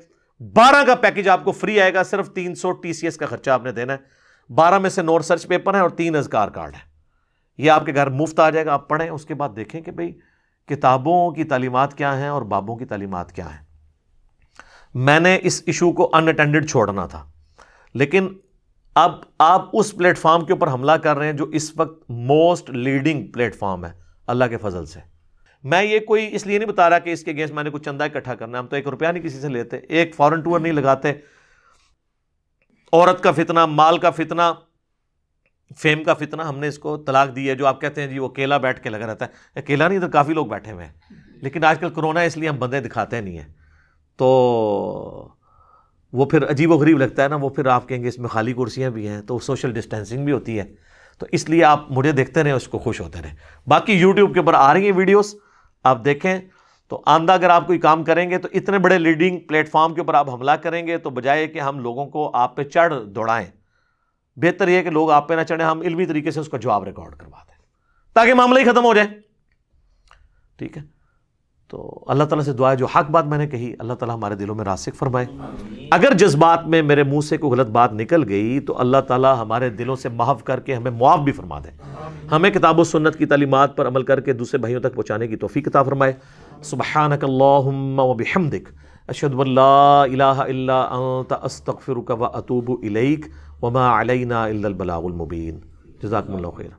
[SPEAKER 1] बारह का पैकेज आपको फ्री आएगा सिर्फ तीन सौ टी सी एस का खर्चा आपने देना है बारह में से नौ रिसर्च पेपर है और तीन अजकार कार्ड है यह आपके घर मुफ्त आ जाएगा आप पढ़ें उसके बाद देखें कि भाई किताबों की तालीमत क्या है और बाबों की तालीमत क्या है मैंने इस इशू को अनअटेंडेड छोड़ना था लेकिन अब आप उस प्लेटफॉर्म के ऊपर हमला कर रहे हैं जो इस वक्त मोस्ट लीडिंग प्लेटफॉर्म है अल्लाह के फजल से मैं ये कोई इसलिए नहीं बता रहा कि इसके अगेंस्ट मैंने कुछ चंदा इकट्ठा करना हम तो एक रुपया नहीं किसी से लेते एक फॉरन टूर नहीं लगाते औरत का फितना माल का फितना फेम का फितना हमने इसको तलाक दी है जो आप कहते हैं जी वो अकेला बैठ के लगा रहता है अकेला नहीं तो काफ़ी लोग बैठे हुए हैं लेकिन आजकल कोरोना इसलिए हम बंदे दिखाते नहीं हैं तो वो फिर अजीब गरीब लगता है ना वो फिर आप कहेंगे इसमें खाली कुर्सियाँ भी हैं तो सोशल डिस्टेंसिंग भी होती है तो इसलिए आप मुझे देखते रहें उसको खुश होते रहें बाकी यूट्यूब के ऊपर आ रही हैं वीडियोज़ आप देखें तो आंदा अगर आप कोई काम करेंगे तो इतने बड़े लीडिंग प्लेटफॉर्म के ऊपर आप हमला करेंगे तो बजाय कि हम लोगों को आप पे चढ़ दौड़ाएं बेहतर यह कि लोग आप पे ना चढ़े हम इलमी तरीके से उसका जवाब रिकॉर्ड करवा दें ताकि मामला ही ख़त्म हो जाए ठीक है तो अल्लाह तला से दुआ जो हक बात मैंने कही अल्लाह तला हमारे दिलों में रासिक फरमाए अगर जिस बात में मेरे मुंह से कोई गलत बात निकल गई तो अल्लाह ताला हमारे दिलों से माफ़ करके हमें मुआफ़ भी फरमा दे हमें किताब सुन्नत की तलीमत पर अमल करके दूसरे भाइयों तक पहुँचाने की तोफ़ी किताब फरमाए सुबहानक वबिहमदिक अशद अस्तफ़िर व अतूब इलैक वमा अलैना इल्लबलामुबीन जजाकमल खैर